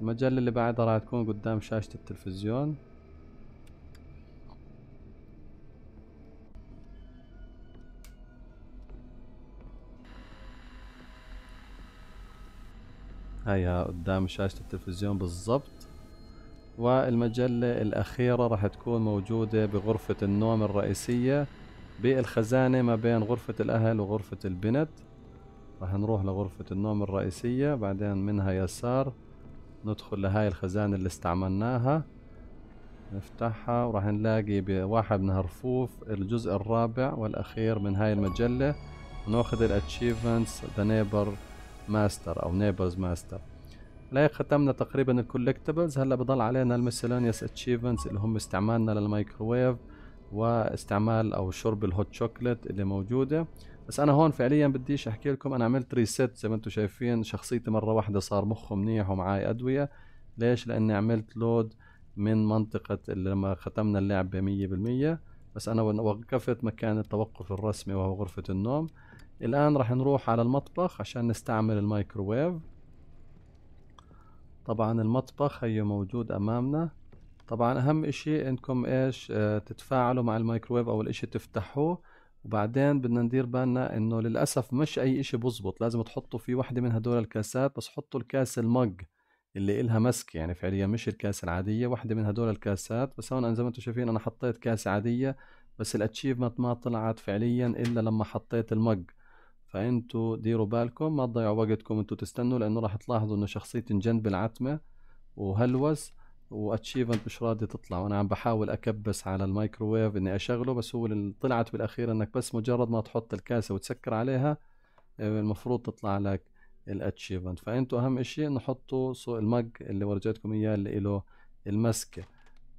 المجلة اللي بعدها راح تكون قدام شاشة التلفزيون هيها قدام شاشة التلفزيون بالضبط والمجلة الأخيرة راح تكون موجودة بغرفة النوم الرئيسية بالخزانة ما بين غرفة الأهل وغرفة البنت راح نروح لغرفة النوم الرئيسية بعدين منها يسار ندخل لهاي الخزانة اللي استعملناها نفتحها وراح نلاقي بواحد من هرفوف الجزء الرابع والأخير من هاي المجلة وناخذ الاتشيفمنتس ذا نيبر ماستر او نيبرز ماستر لا ختمنا تقريبا الكولكتبلز هلا بضل علينا المسلانيس اتشيفمنتس اللي هم استعمالنا للمايكروويف واستعمال او شرب الهوت شوكليت اللي موجوده بس انا هون فعليا بديش احكي لكم انا عملت ريست زي ما انتم شايفين شخصيتي مره واحده صار مخه منيح ومعاي ادويه ليش لاني عملت لود من منطقة اللي لما ختمنا اللعبة مية بالمية بس أنا وقفت مكان التوقف الرسمي وهو غرفة النوم الآن راح نروح على المطبخ عشان نستعمل الميكروويف طبعا المطبخ هي موجود أمامنا طبعا أهم إشي إنكم إيش آه، تتفاعلوا مع الميكروويف أول إشي تفتحوه وبعدين بدنا ندير بالنا إنه للأسف مش أي إشي بزبط لازم تحطوا في واحدة من هدول الكاسات بس حطوا الكاس المج اللي إلها مسك يعني فعليا مش الكاسة العادية واحدة من هدول الكاسات بس هون زي ما انتم شايفين أنا حطيت كاسة عادية بس الاتشيفمنت ما طلعت فعليا إلا لما حطيت المج فانتوا ديروا بالكم ما تضيعوا وقتكم انتوا تستنوا لانه راح تلاحظوا انه شخصيتي انجنب العتمه وهلوس واتشيفمنت مش راضي تطلع وانا عم بحاول اكبس على الميكروويف اني اشغله بس هو اللي طلعت بالاخير انك بس مجرد ما تحط الكاسه وتسكر عليها آه، المفروض تطلع لك الاتشيفمنت فانتوا اهم اشي نحطوا سوق المج اللي ورجيتكم اياه اللي له المسكه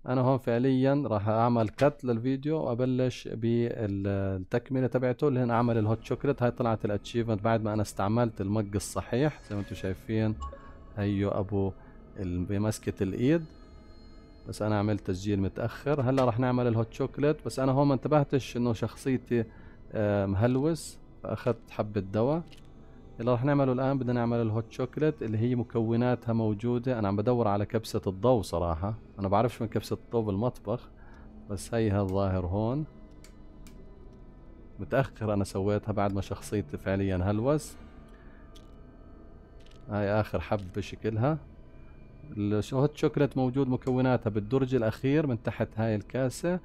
انا هون فعليا راح اعمل كت للفيديو وابلش بالتكمله تبعته اللي هنا عمل الهوت شوكليت هاي طلعت الاتشيفمنت بعد ما انا استعملت المج الصحيح زي ما انتم شايفين هيو ابو بمسكه الايد بس انا عملت تسجيل متاخر هلا راح نعمل الهوت شوكليت بس انا هون ما انتبهتش انه شخصيتي آه، مهلوس فاخذت حبه دواء اللي راح نعمله الآن بدنا نعمل الهوت شوكلت اللي هي مكوناتها موجودة أنا عم بدور على كبسة الضوء صراحة أنا بعرفش من كبسة الضوء بالمطبخ بس هيها الظاهر هون متأخر أنا سويتها بعد ما شخصيتي فعليا هلوس هاي آخر حبه شكلها الهوت شوكلت موجود مكوناتها بالدرج الأخير من تحت هاي الكاسة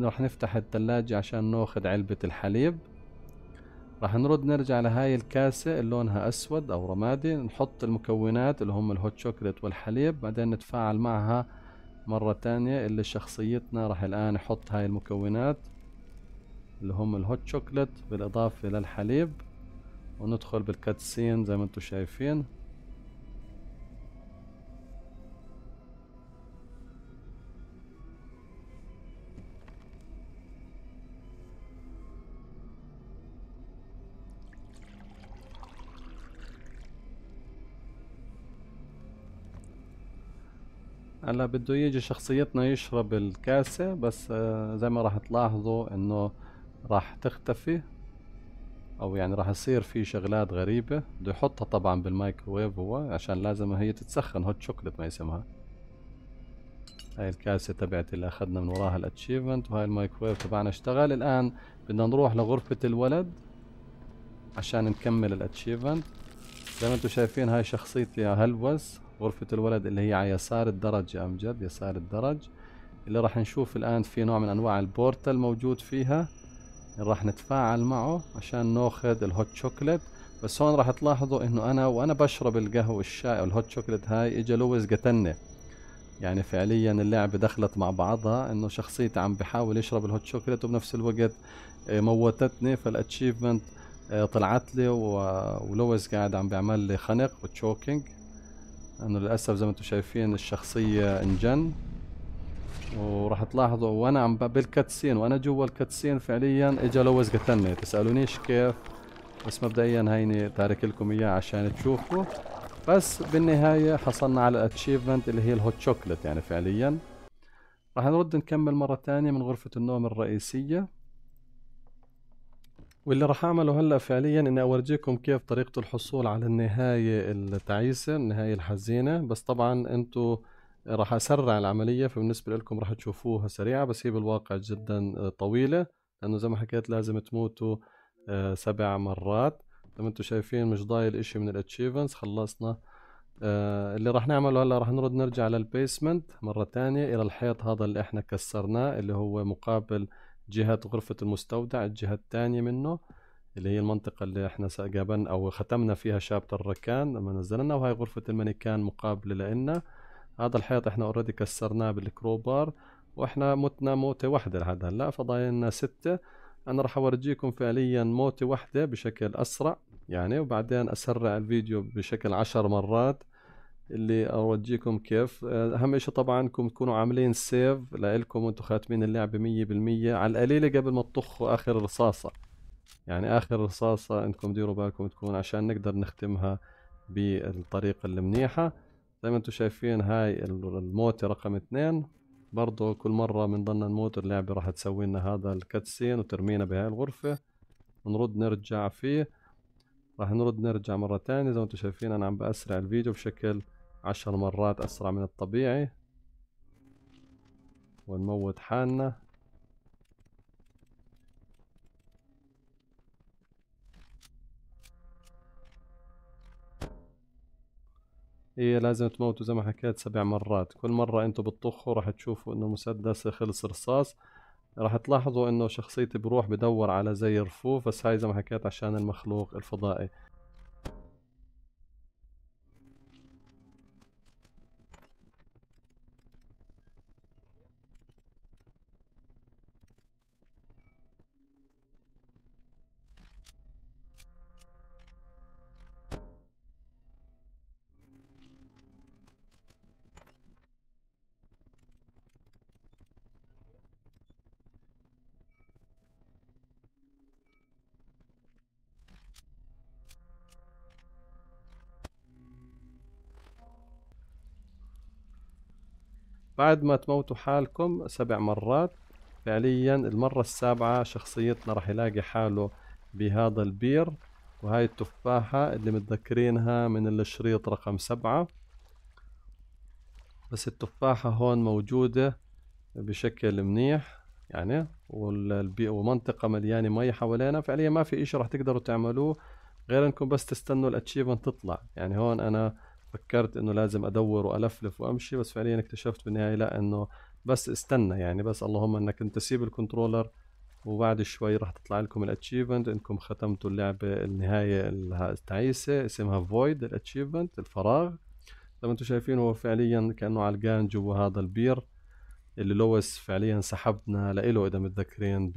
راح نفتح الثلاجة عشان ناخذ علبة الحليب راح نرد نرجع لهاي الكاسة اللي لونها أسود أو رمادي نحط المكونات اللي هم الهوت شوكليت والحليب بعدين نتفاعل معها مرة تانية اللي شخصيتنا راح الآن نحط هاي المكونات اللي هم الهوت شوكليت بالإضافة للحليب وندخل بالكاتسين زي ما انتم شايفين هلا بده يجي شخصيتنا يشرب الكاسة بس آه، زي ما راح تلاحظوا انه راح تختفي او يعني راح يصير في شغلات غريبة بده يحطها طبعا بالمايكروويف هو عشان لازم هي تتسخن هوت شوكلت ما يسمها هاي الكاسة تبعتي اللي اخذنا من وراها الاتشيفمنت وهاي المايكروويف تبعنا اشتغل الان بدنا نروح لغرفة الولد عشان نكمل الاتشيفمنت زي ما انتم شايفين هاي شخصيتي هلوس غرفة الولد اللي هي على يسار الدرج يا أمجد يسار الدرج اللي راح نشوف الآن في نوع من أنواع البورتال موجود فيها راح نتفاعل معه عشان ناخذ الهوت شوكلت بس هون راح تلاحظوا انه انا وانا بشرب القهوة والشاي والهوت شوكلت هاي اجا لويز قتلني يعني فعليا اللعبة دخلت مع بعضها انه شخصيتي عم بحاول يشرب الهوت شوكلت وبنفس الوقت آه، موتتني فالاتشيفمنت آه، طلعت لي ولويز قاعد عم بيعمل لي خنق وتشوكينج انه للاسف زي ما انتم شايفين الشخصيه انجن وراح تلاحظوا وانا عم بالكاتسين وانا جوا الكاتسين فعليا اجى لوز قتلني تسالونيش كيف بس مبدئيا هيني تارك لكم اياه عشان تشوفوا بس بالنهايه حصلنا على الاتشيفمنت اللي هي الهوت شوكلت يعني فعليا راح نرد نكمل مره ثانيه من غرفه النوم الرئيسيه واللي راح اعمله هلا فعليا اني اورجيكم كيف طريقه الحصول على النهايه التعيسه النهايه الحزينه بس طبعا انتم راح اسرع العمليه فبالنسبه لكم راح تشوفوها سريعه بس هي بالواقع جدا طويله لانه زي ما حكيت لازم تموتوا آه، سبع مرات زي ما انتم شايفين مش ضايل اشي من الاتشيفنس خلصنا آه، اللي راح نعمله هلا راح نرد نرجع للبيسمنت مره تانية الى الحيط هذا اللي احنا كسرناه اللي هو مقابل جهة غرفة المستودع الجهة الثانية منه اللي هي المنطقة اللي احنا قابلنا او ختمنا فيها شابتر الركان لما نزلنا وهي غرفة المانيكان مقابلة لنا هذا الحيط احنا اوريدي كسرناه بالكروبار واحنا متنا موتة واحدة لحد هلا فضايلنا ستة انا راح اورجيكم فعليا موتة واحدة بشكل اسرع يعني وبعدين اسرع الفيديو بشكل عشر مرات اللي اوجيكم كيف آه، اهم شيء طبعا انكم تكونوا عاملين سيف لكم وانتم خاتمين اللعبه 100% على القليله قبل ما تطخوا اخر رصاصه يعني اخر رصاصه انكم ديروا بالكم تكون عشان نقدر نختمها بالطريقه المنيحه زي ما انتم شايفين هاي الموتة رقم اثنين برضه كل مرة بنضلنا نموت اللعبة راح تسوي لنا هذا الكاتسين وترمينا بهاي الغرفة نرد نرجع فيه راح نرد نرجع مرة تانية زي ما انتم شايفين انا عم بأسرع الفيديو بشكل عشر مرات أسرع من الطبيعي ونموت حالنا ايه لازم تموتوا زي ما حكيت سبع مرات كل مرة انتوا بتطخوا راح تشوفوا انه مسدس خلص رصاص راح تلاحظوا انه شخصيتي بروح بدور على زي رفوف بس هاي زي ما حكيت عشان المخلوق الفضائي بعد ما تموتوا حالكم سبع مرات فعليا المرة السابعة شخصيتنا راح يلاقي حاله بهذا البير وهاي التفاحة اللي متذكرينها من الشريط رقم سبعة بس التفاحة هون موجودة بشكل منيح يعني والبيئة ومنطقة مليانة مي حوالينا فعليا ما في اشي راح تقدروا تعملوه غير انكم بس تستنوا الاتشيفمنت تطلع يعني هون انا فكرت انه لازم ادور والفلف وامشي بس فعليا اكتشفت بالنهايه لا انه بس استنى يعني بس اللهم انك انت سيب الكنترولر وبعد شوي راح تطلع لكم الاتشيفمنت انكم ختمتوا اللعبه النهايه التعيسه اسمها فويد الاتشيفمنت الفراغ زي ما انتم شايفين هو فعليا كانه علقان جوا هذا البير اللي لويس فعليا سحبنا لإله اذا متذكرين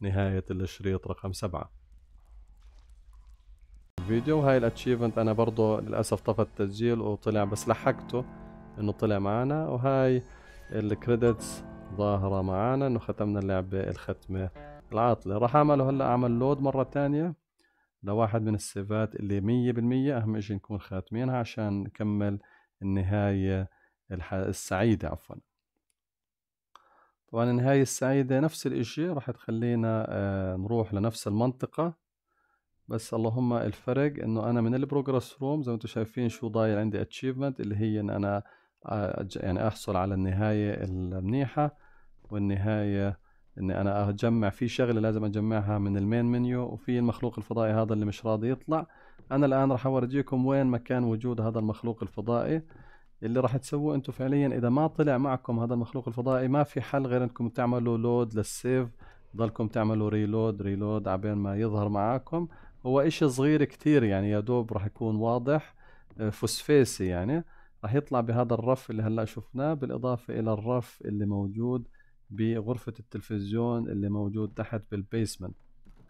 بنهايه الشريط رقم سبعة الفيديو وهاي الاتشيفمنت انا برضه للاسف طفى التسجيل وطلع بس لحقته انه طلع معنا وهاي الكريدتس ظاهرة معانا انه ختمنا اللعبة الختمة العاطلة راح اعمله هلا اعمل لود مرة تانية لواحد من السيفات اللي مية بالمية اهم اشي نكون خاتمينها عشان نكمل النهاية الح... السعيدة عفوا طبعا النهاية السعيدة نفس الاشي راح تخلينا آه، نروح لنفس المنطقة بس اللهم الفرق انه انا من البروجرس روم زي ما انتم شايفين شو ضايل عندي اتشيفمنت اللي هي ان انا آه، يعني احصل على النهاية المنيحة والنهاية ان انا اجمع في شغلة لازم اجمعها من المين منيو وفي المخلوق الفضائي هذا اللي مش راضي يطلع انا الان راح اورجيكم وين مكان وجود هذا المخلوق الفضائي اللي راح تسووه انتم فعليا اذا ما طلع معكم هذا المخلوق الفضائي ما في حل غير انكم تعملوا لود للسيف ضلكم تعملوا ريلود ريلود عبين ما يظهر معاكم هو إشي صغير كتير يعني يا دوب راح يكون واضح آه، فوسفيسي يعني راح يطلع بهذا الرف اللي هلا شفناه بالإضافة إلى الرف اللي موجود بغرفة التلفزيون اللي موجود تحت بالبيسمنت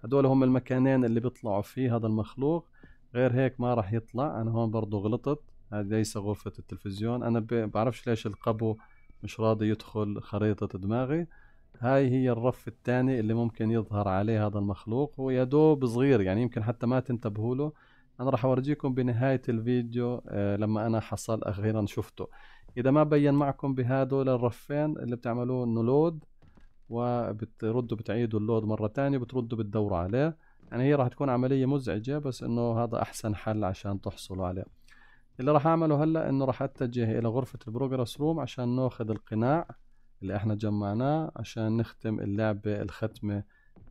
هدول هم المكانين اللي بيطلعوا فيه هذا المخلوق غير هيك ما راح يطلع أنا هون برضو غلطت هذه ليس غرفة التلفزيون أنا بعرفش ليش القبو مش راضي يدخل خريطة دماغي هاي هي الرف الثاني اللي ممكن يظهر عليه هذا المخلوق هو يا دوب صغير يعني يمكن حتى ما تنتبهوا له انا راح اورجيكم بنهايه الفيديو آه، لما انا حصل اخيرا شفته اذا ما بين معكم بهذول الرفين اللي بتعملوه انه لود وبتردوا بتعيدوا اللود مره ثانيه بتردوا بتدوروا عليه يعني هي راح تكون عمليه مزعجه بس انه هذا احسن حل عشان تحصلوا عليه اللي راح اعمله هلا انه راح اتجه الى غرفه البروجرس روم عشان ناخذ القناع اللي احنا جمعناه عشان نختم اللعبة الختمة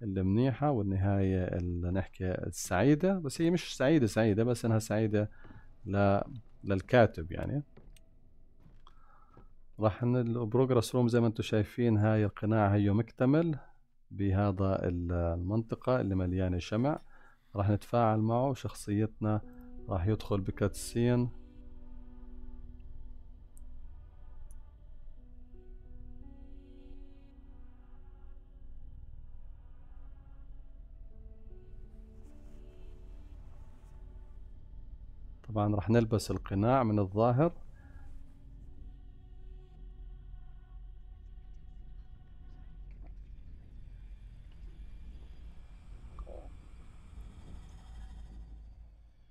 المنيحة والنهاية اللي نحكي السعيدة بس هي مش سعيدة سعيدة بس انها سعيدة ل... للكاتب يعني راح البروجرس روم زي ما انتم شايفين هاي القناع هي مكتمل بهذا المنطقة اللي مليانة شمع راح نتفاعل معه شخصيتنا راح يدخل بكاتسين طبعا راح نلبس القناع من الظاهر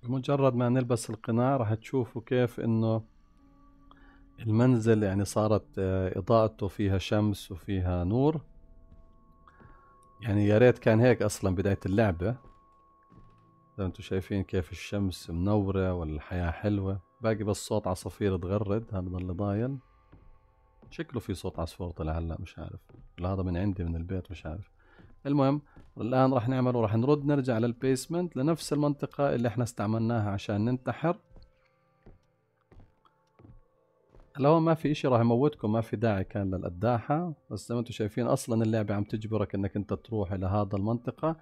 بمجرد ما نلبس القناع راح تشوفوا كيف انه المنزل يعني صارت آه، اضاءته فيها شمس وفيها نور يعني يا ريت كان هيك اصلا بداية اللعبة زي ما انتم شايفين كيف الشمس منورة والحياة حلوة باقي بس صوت عصافير تغرد هذا اللي ضايل شكله في صوت عصفور طلع هلا مش عارف هذا من عندي من البيت مش عارف المهم الان راح نعمل وراح نرد نرجع للبيسمنت لنفس المنطقة اللي احنا استعملناها عشان ننتحر لو ما في اشي راح يموتكم ما في داعي كان للقداحة بس زي ما انتم شايفين اصلا اللعبة عم تجبرك انك انت تروح الى هذا المنطقة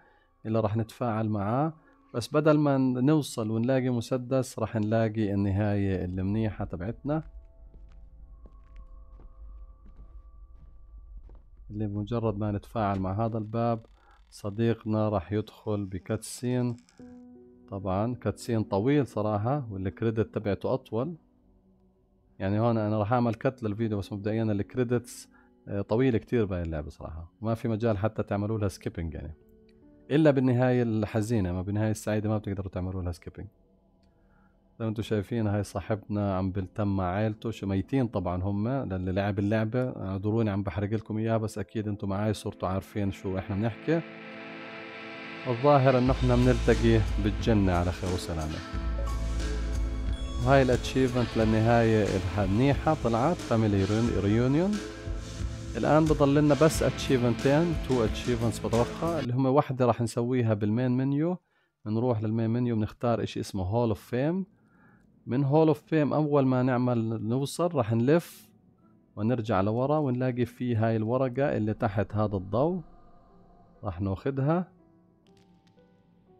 اللي راح نتفاعل معاه بس بدل ما نوصل ونلاقي مسدس راح نلاقي النهاية المنيحة تبعتنا اللي بمجرد ما نتفاعل مع هذا الباب صديقنا راح يدخل بكاتسين طبعا كاتسين طويل صراحة والكريدت تبعته أطول يعني هون أنا راح أعمل كت للفيديو بس مبدئيا الكريدتس آه، طويلة كتير بهاي اللعبة صراحة ما في مجال حتى تعملوا لها سكيبنج يعني الا بالنهايه الحزينه ما بالنهايه السعيده ما بتقدروا تعملوا لها سكيبنج زي ما انتم شايفين هاي صاحبنا عم بلتم مع عائلته ميتين طبعا هم للي لعب اللعبه اعذروني عم بحرق لكم اياها بس اكيد انتم معي صرتوا عارفين شو احنا بنحكي الظاهر انه احنا بنلتقي بالجنه على خير وسلامه وهاي الاتشيفمنت للنهايه الحنيحه طلعت فاميلي ريونيون الان بضل لنا بس اتشيفمنتين تو اتشيفمنتس بتوقع اللي هم واحده راح نسويها بالمين منيو بنروح للمين منيو بنختار اشي اسمه هول اوف فيم من هول اوف فيم اول ما نعمل نوصل راح نلف ونرجع لورا ونلاقي في هاي الورقة اللي تحت هذا الضوء راح ناخذها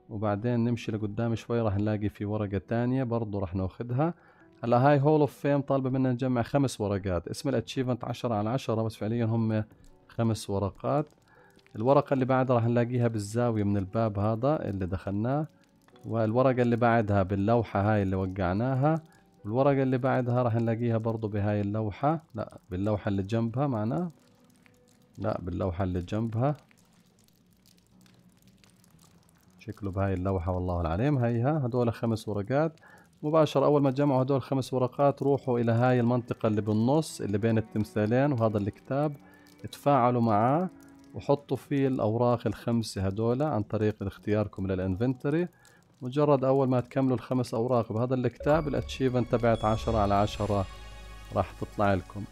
وبعدين نمشي لقدام شوي راح نلاقي في ورقة تانية برضو راح ناخذها هلا هاي هول اوف فيم طالبه منا نجمع خمس ورقات اسم الاتشيفمنت 10 على 10 بس فعليا هم خمس ورقات الورقة اللي بعدها راح نلاقيها بالزاوية من الباب هذا اللي دخلناه والورقة اللي بعدها باللوحة هاي اللي وقعناها والورقة اللي بعدها راح نلاقيها برضو بهاي اللوحة لا باللوحة اللي جنبها معناه لا باللوحة اللي جنبها شكله بهاي اللوحة والله العليم هيها هدول خمس ورقات مباشرة أول ما تجمعوا هدول الخمس ورقات روحوا إلى هاي المنطقة اللي بالنص اللي بين التمثالين وهذا الكتاب تفاعلوا معاه وحطوا فيه الأوراق الخمسة هدول عن طريق اختياركم للإنفنتوري مجرد أول ما تكملوا الخمس أوراق بهذا الكتاب الأتشيفن تبعت عشرة على عشرة راح تطلع لكم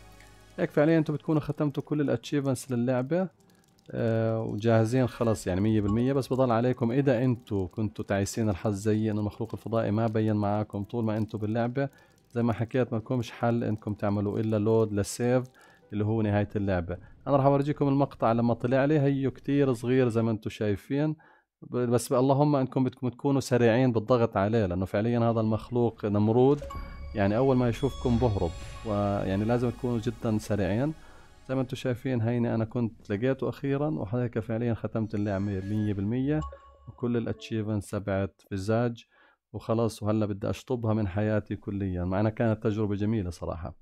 هيك فعليا انتم بتكونوا ختمتوا كل الأتشيفمنتس للعبة آه، وجاهزين خلص يعني مية بالمية بس بضل عليكم إذا أنتوا كنتوا تعيسين الحظ زي إنه المخلوق الفضائي ما بين معاكم طول ما أنتوا باللعبة زي ما حكيت ما لكمش حل إنكم تعملوا إلا لود للسيف اللي هو نهاية اللعبة أنا راح أورجيكم المقطع لما طلع لي هيو كتير صغير زي ما أنتم شايفين بس اللهم أنكم بدكم تكونوا سريعين بالضغط عليه لأنه فعليا هذا المخلوق نمرود يعني أول ما يشوفكم بهرب ويعني لازم تكونوا جدا سريعين زي ما انتم شايفين هيني انا كنت لقيته اخيرا وهيك فعليا ختمت اللعبة مية بالمية وكل الاتشيفن سبعة بزاج وخلاص وهلا بدي اشطبها من حياتي كليا مع انها كانت تجربة جميلة صراحة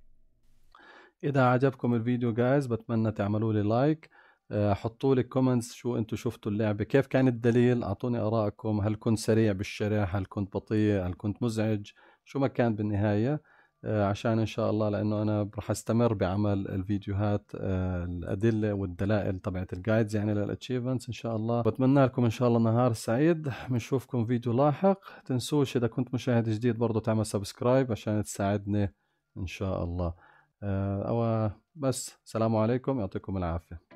اذا عجبكم الفيديو جايز بتمنى تعملوا لي لايك آه، حطوا لي كومنتس شو انتم شفتوا اللعبة كيف كان الدليل اعطوني ارائكم هل كنت سريع بالشرح هل كنت بطيء هل كنت مزعج شو ما كان بالنهاية آه، عشان ان شاء الله لانه انا راح استمر بعمل الفيديوهات آه، الادله والدلائل تبعت الجايدز يعني للاتشيفمنتس ان شاء الله بتمنى لكم ان شاء الله نهار سعيد بنشوفكم فيديو لاحق تنسوش اذا كنت مشاهد جديد برضه تعمل سبسكرايب عشان تساعدني ان شاء الله آه، أو بس سلام عليكم يعطيكم العافيه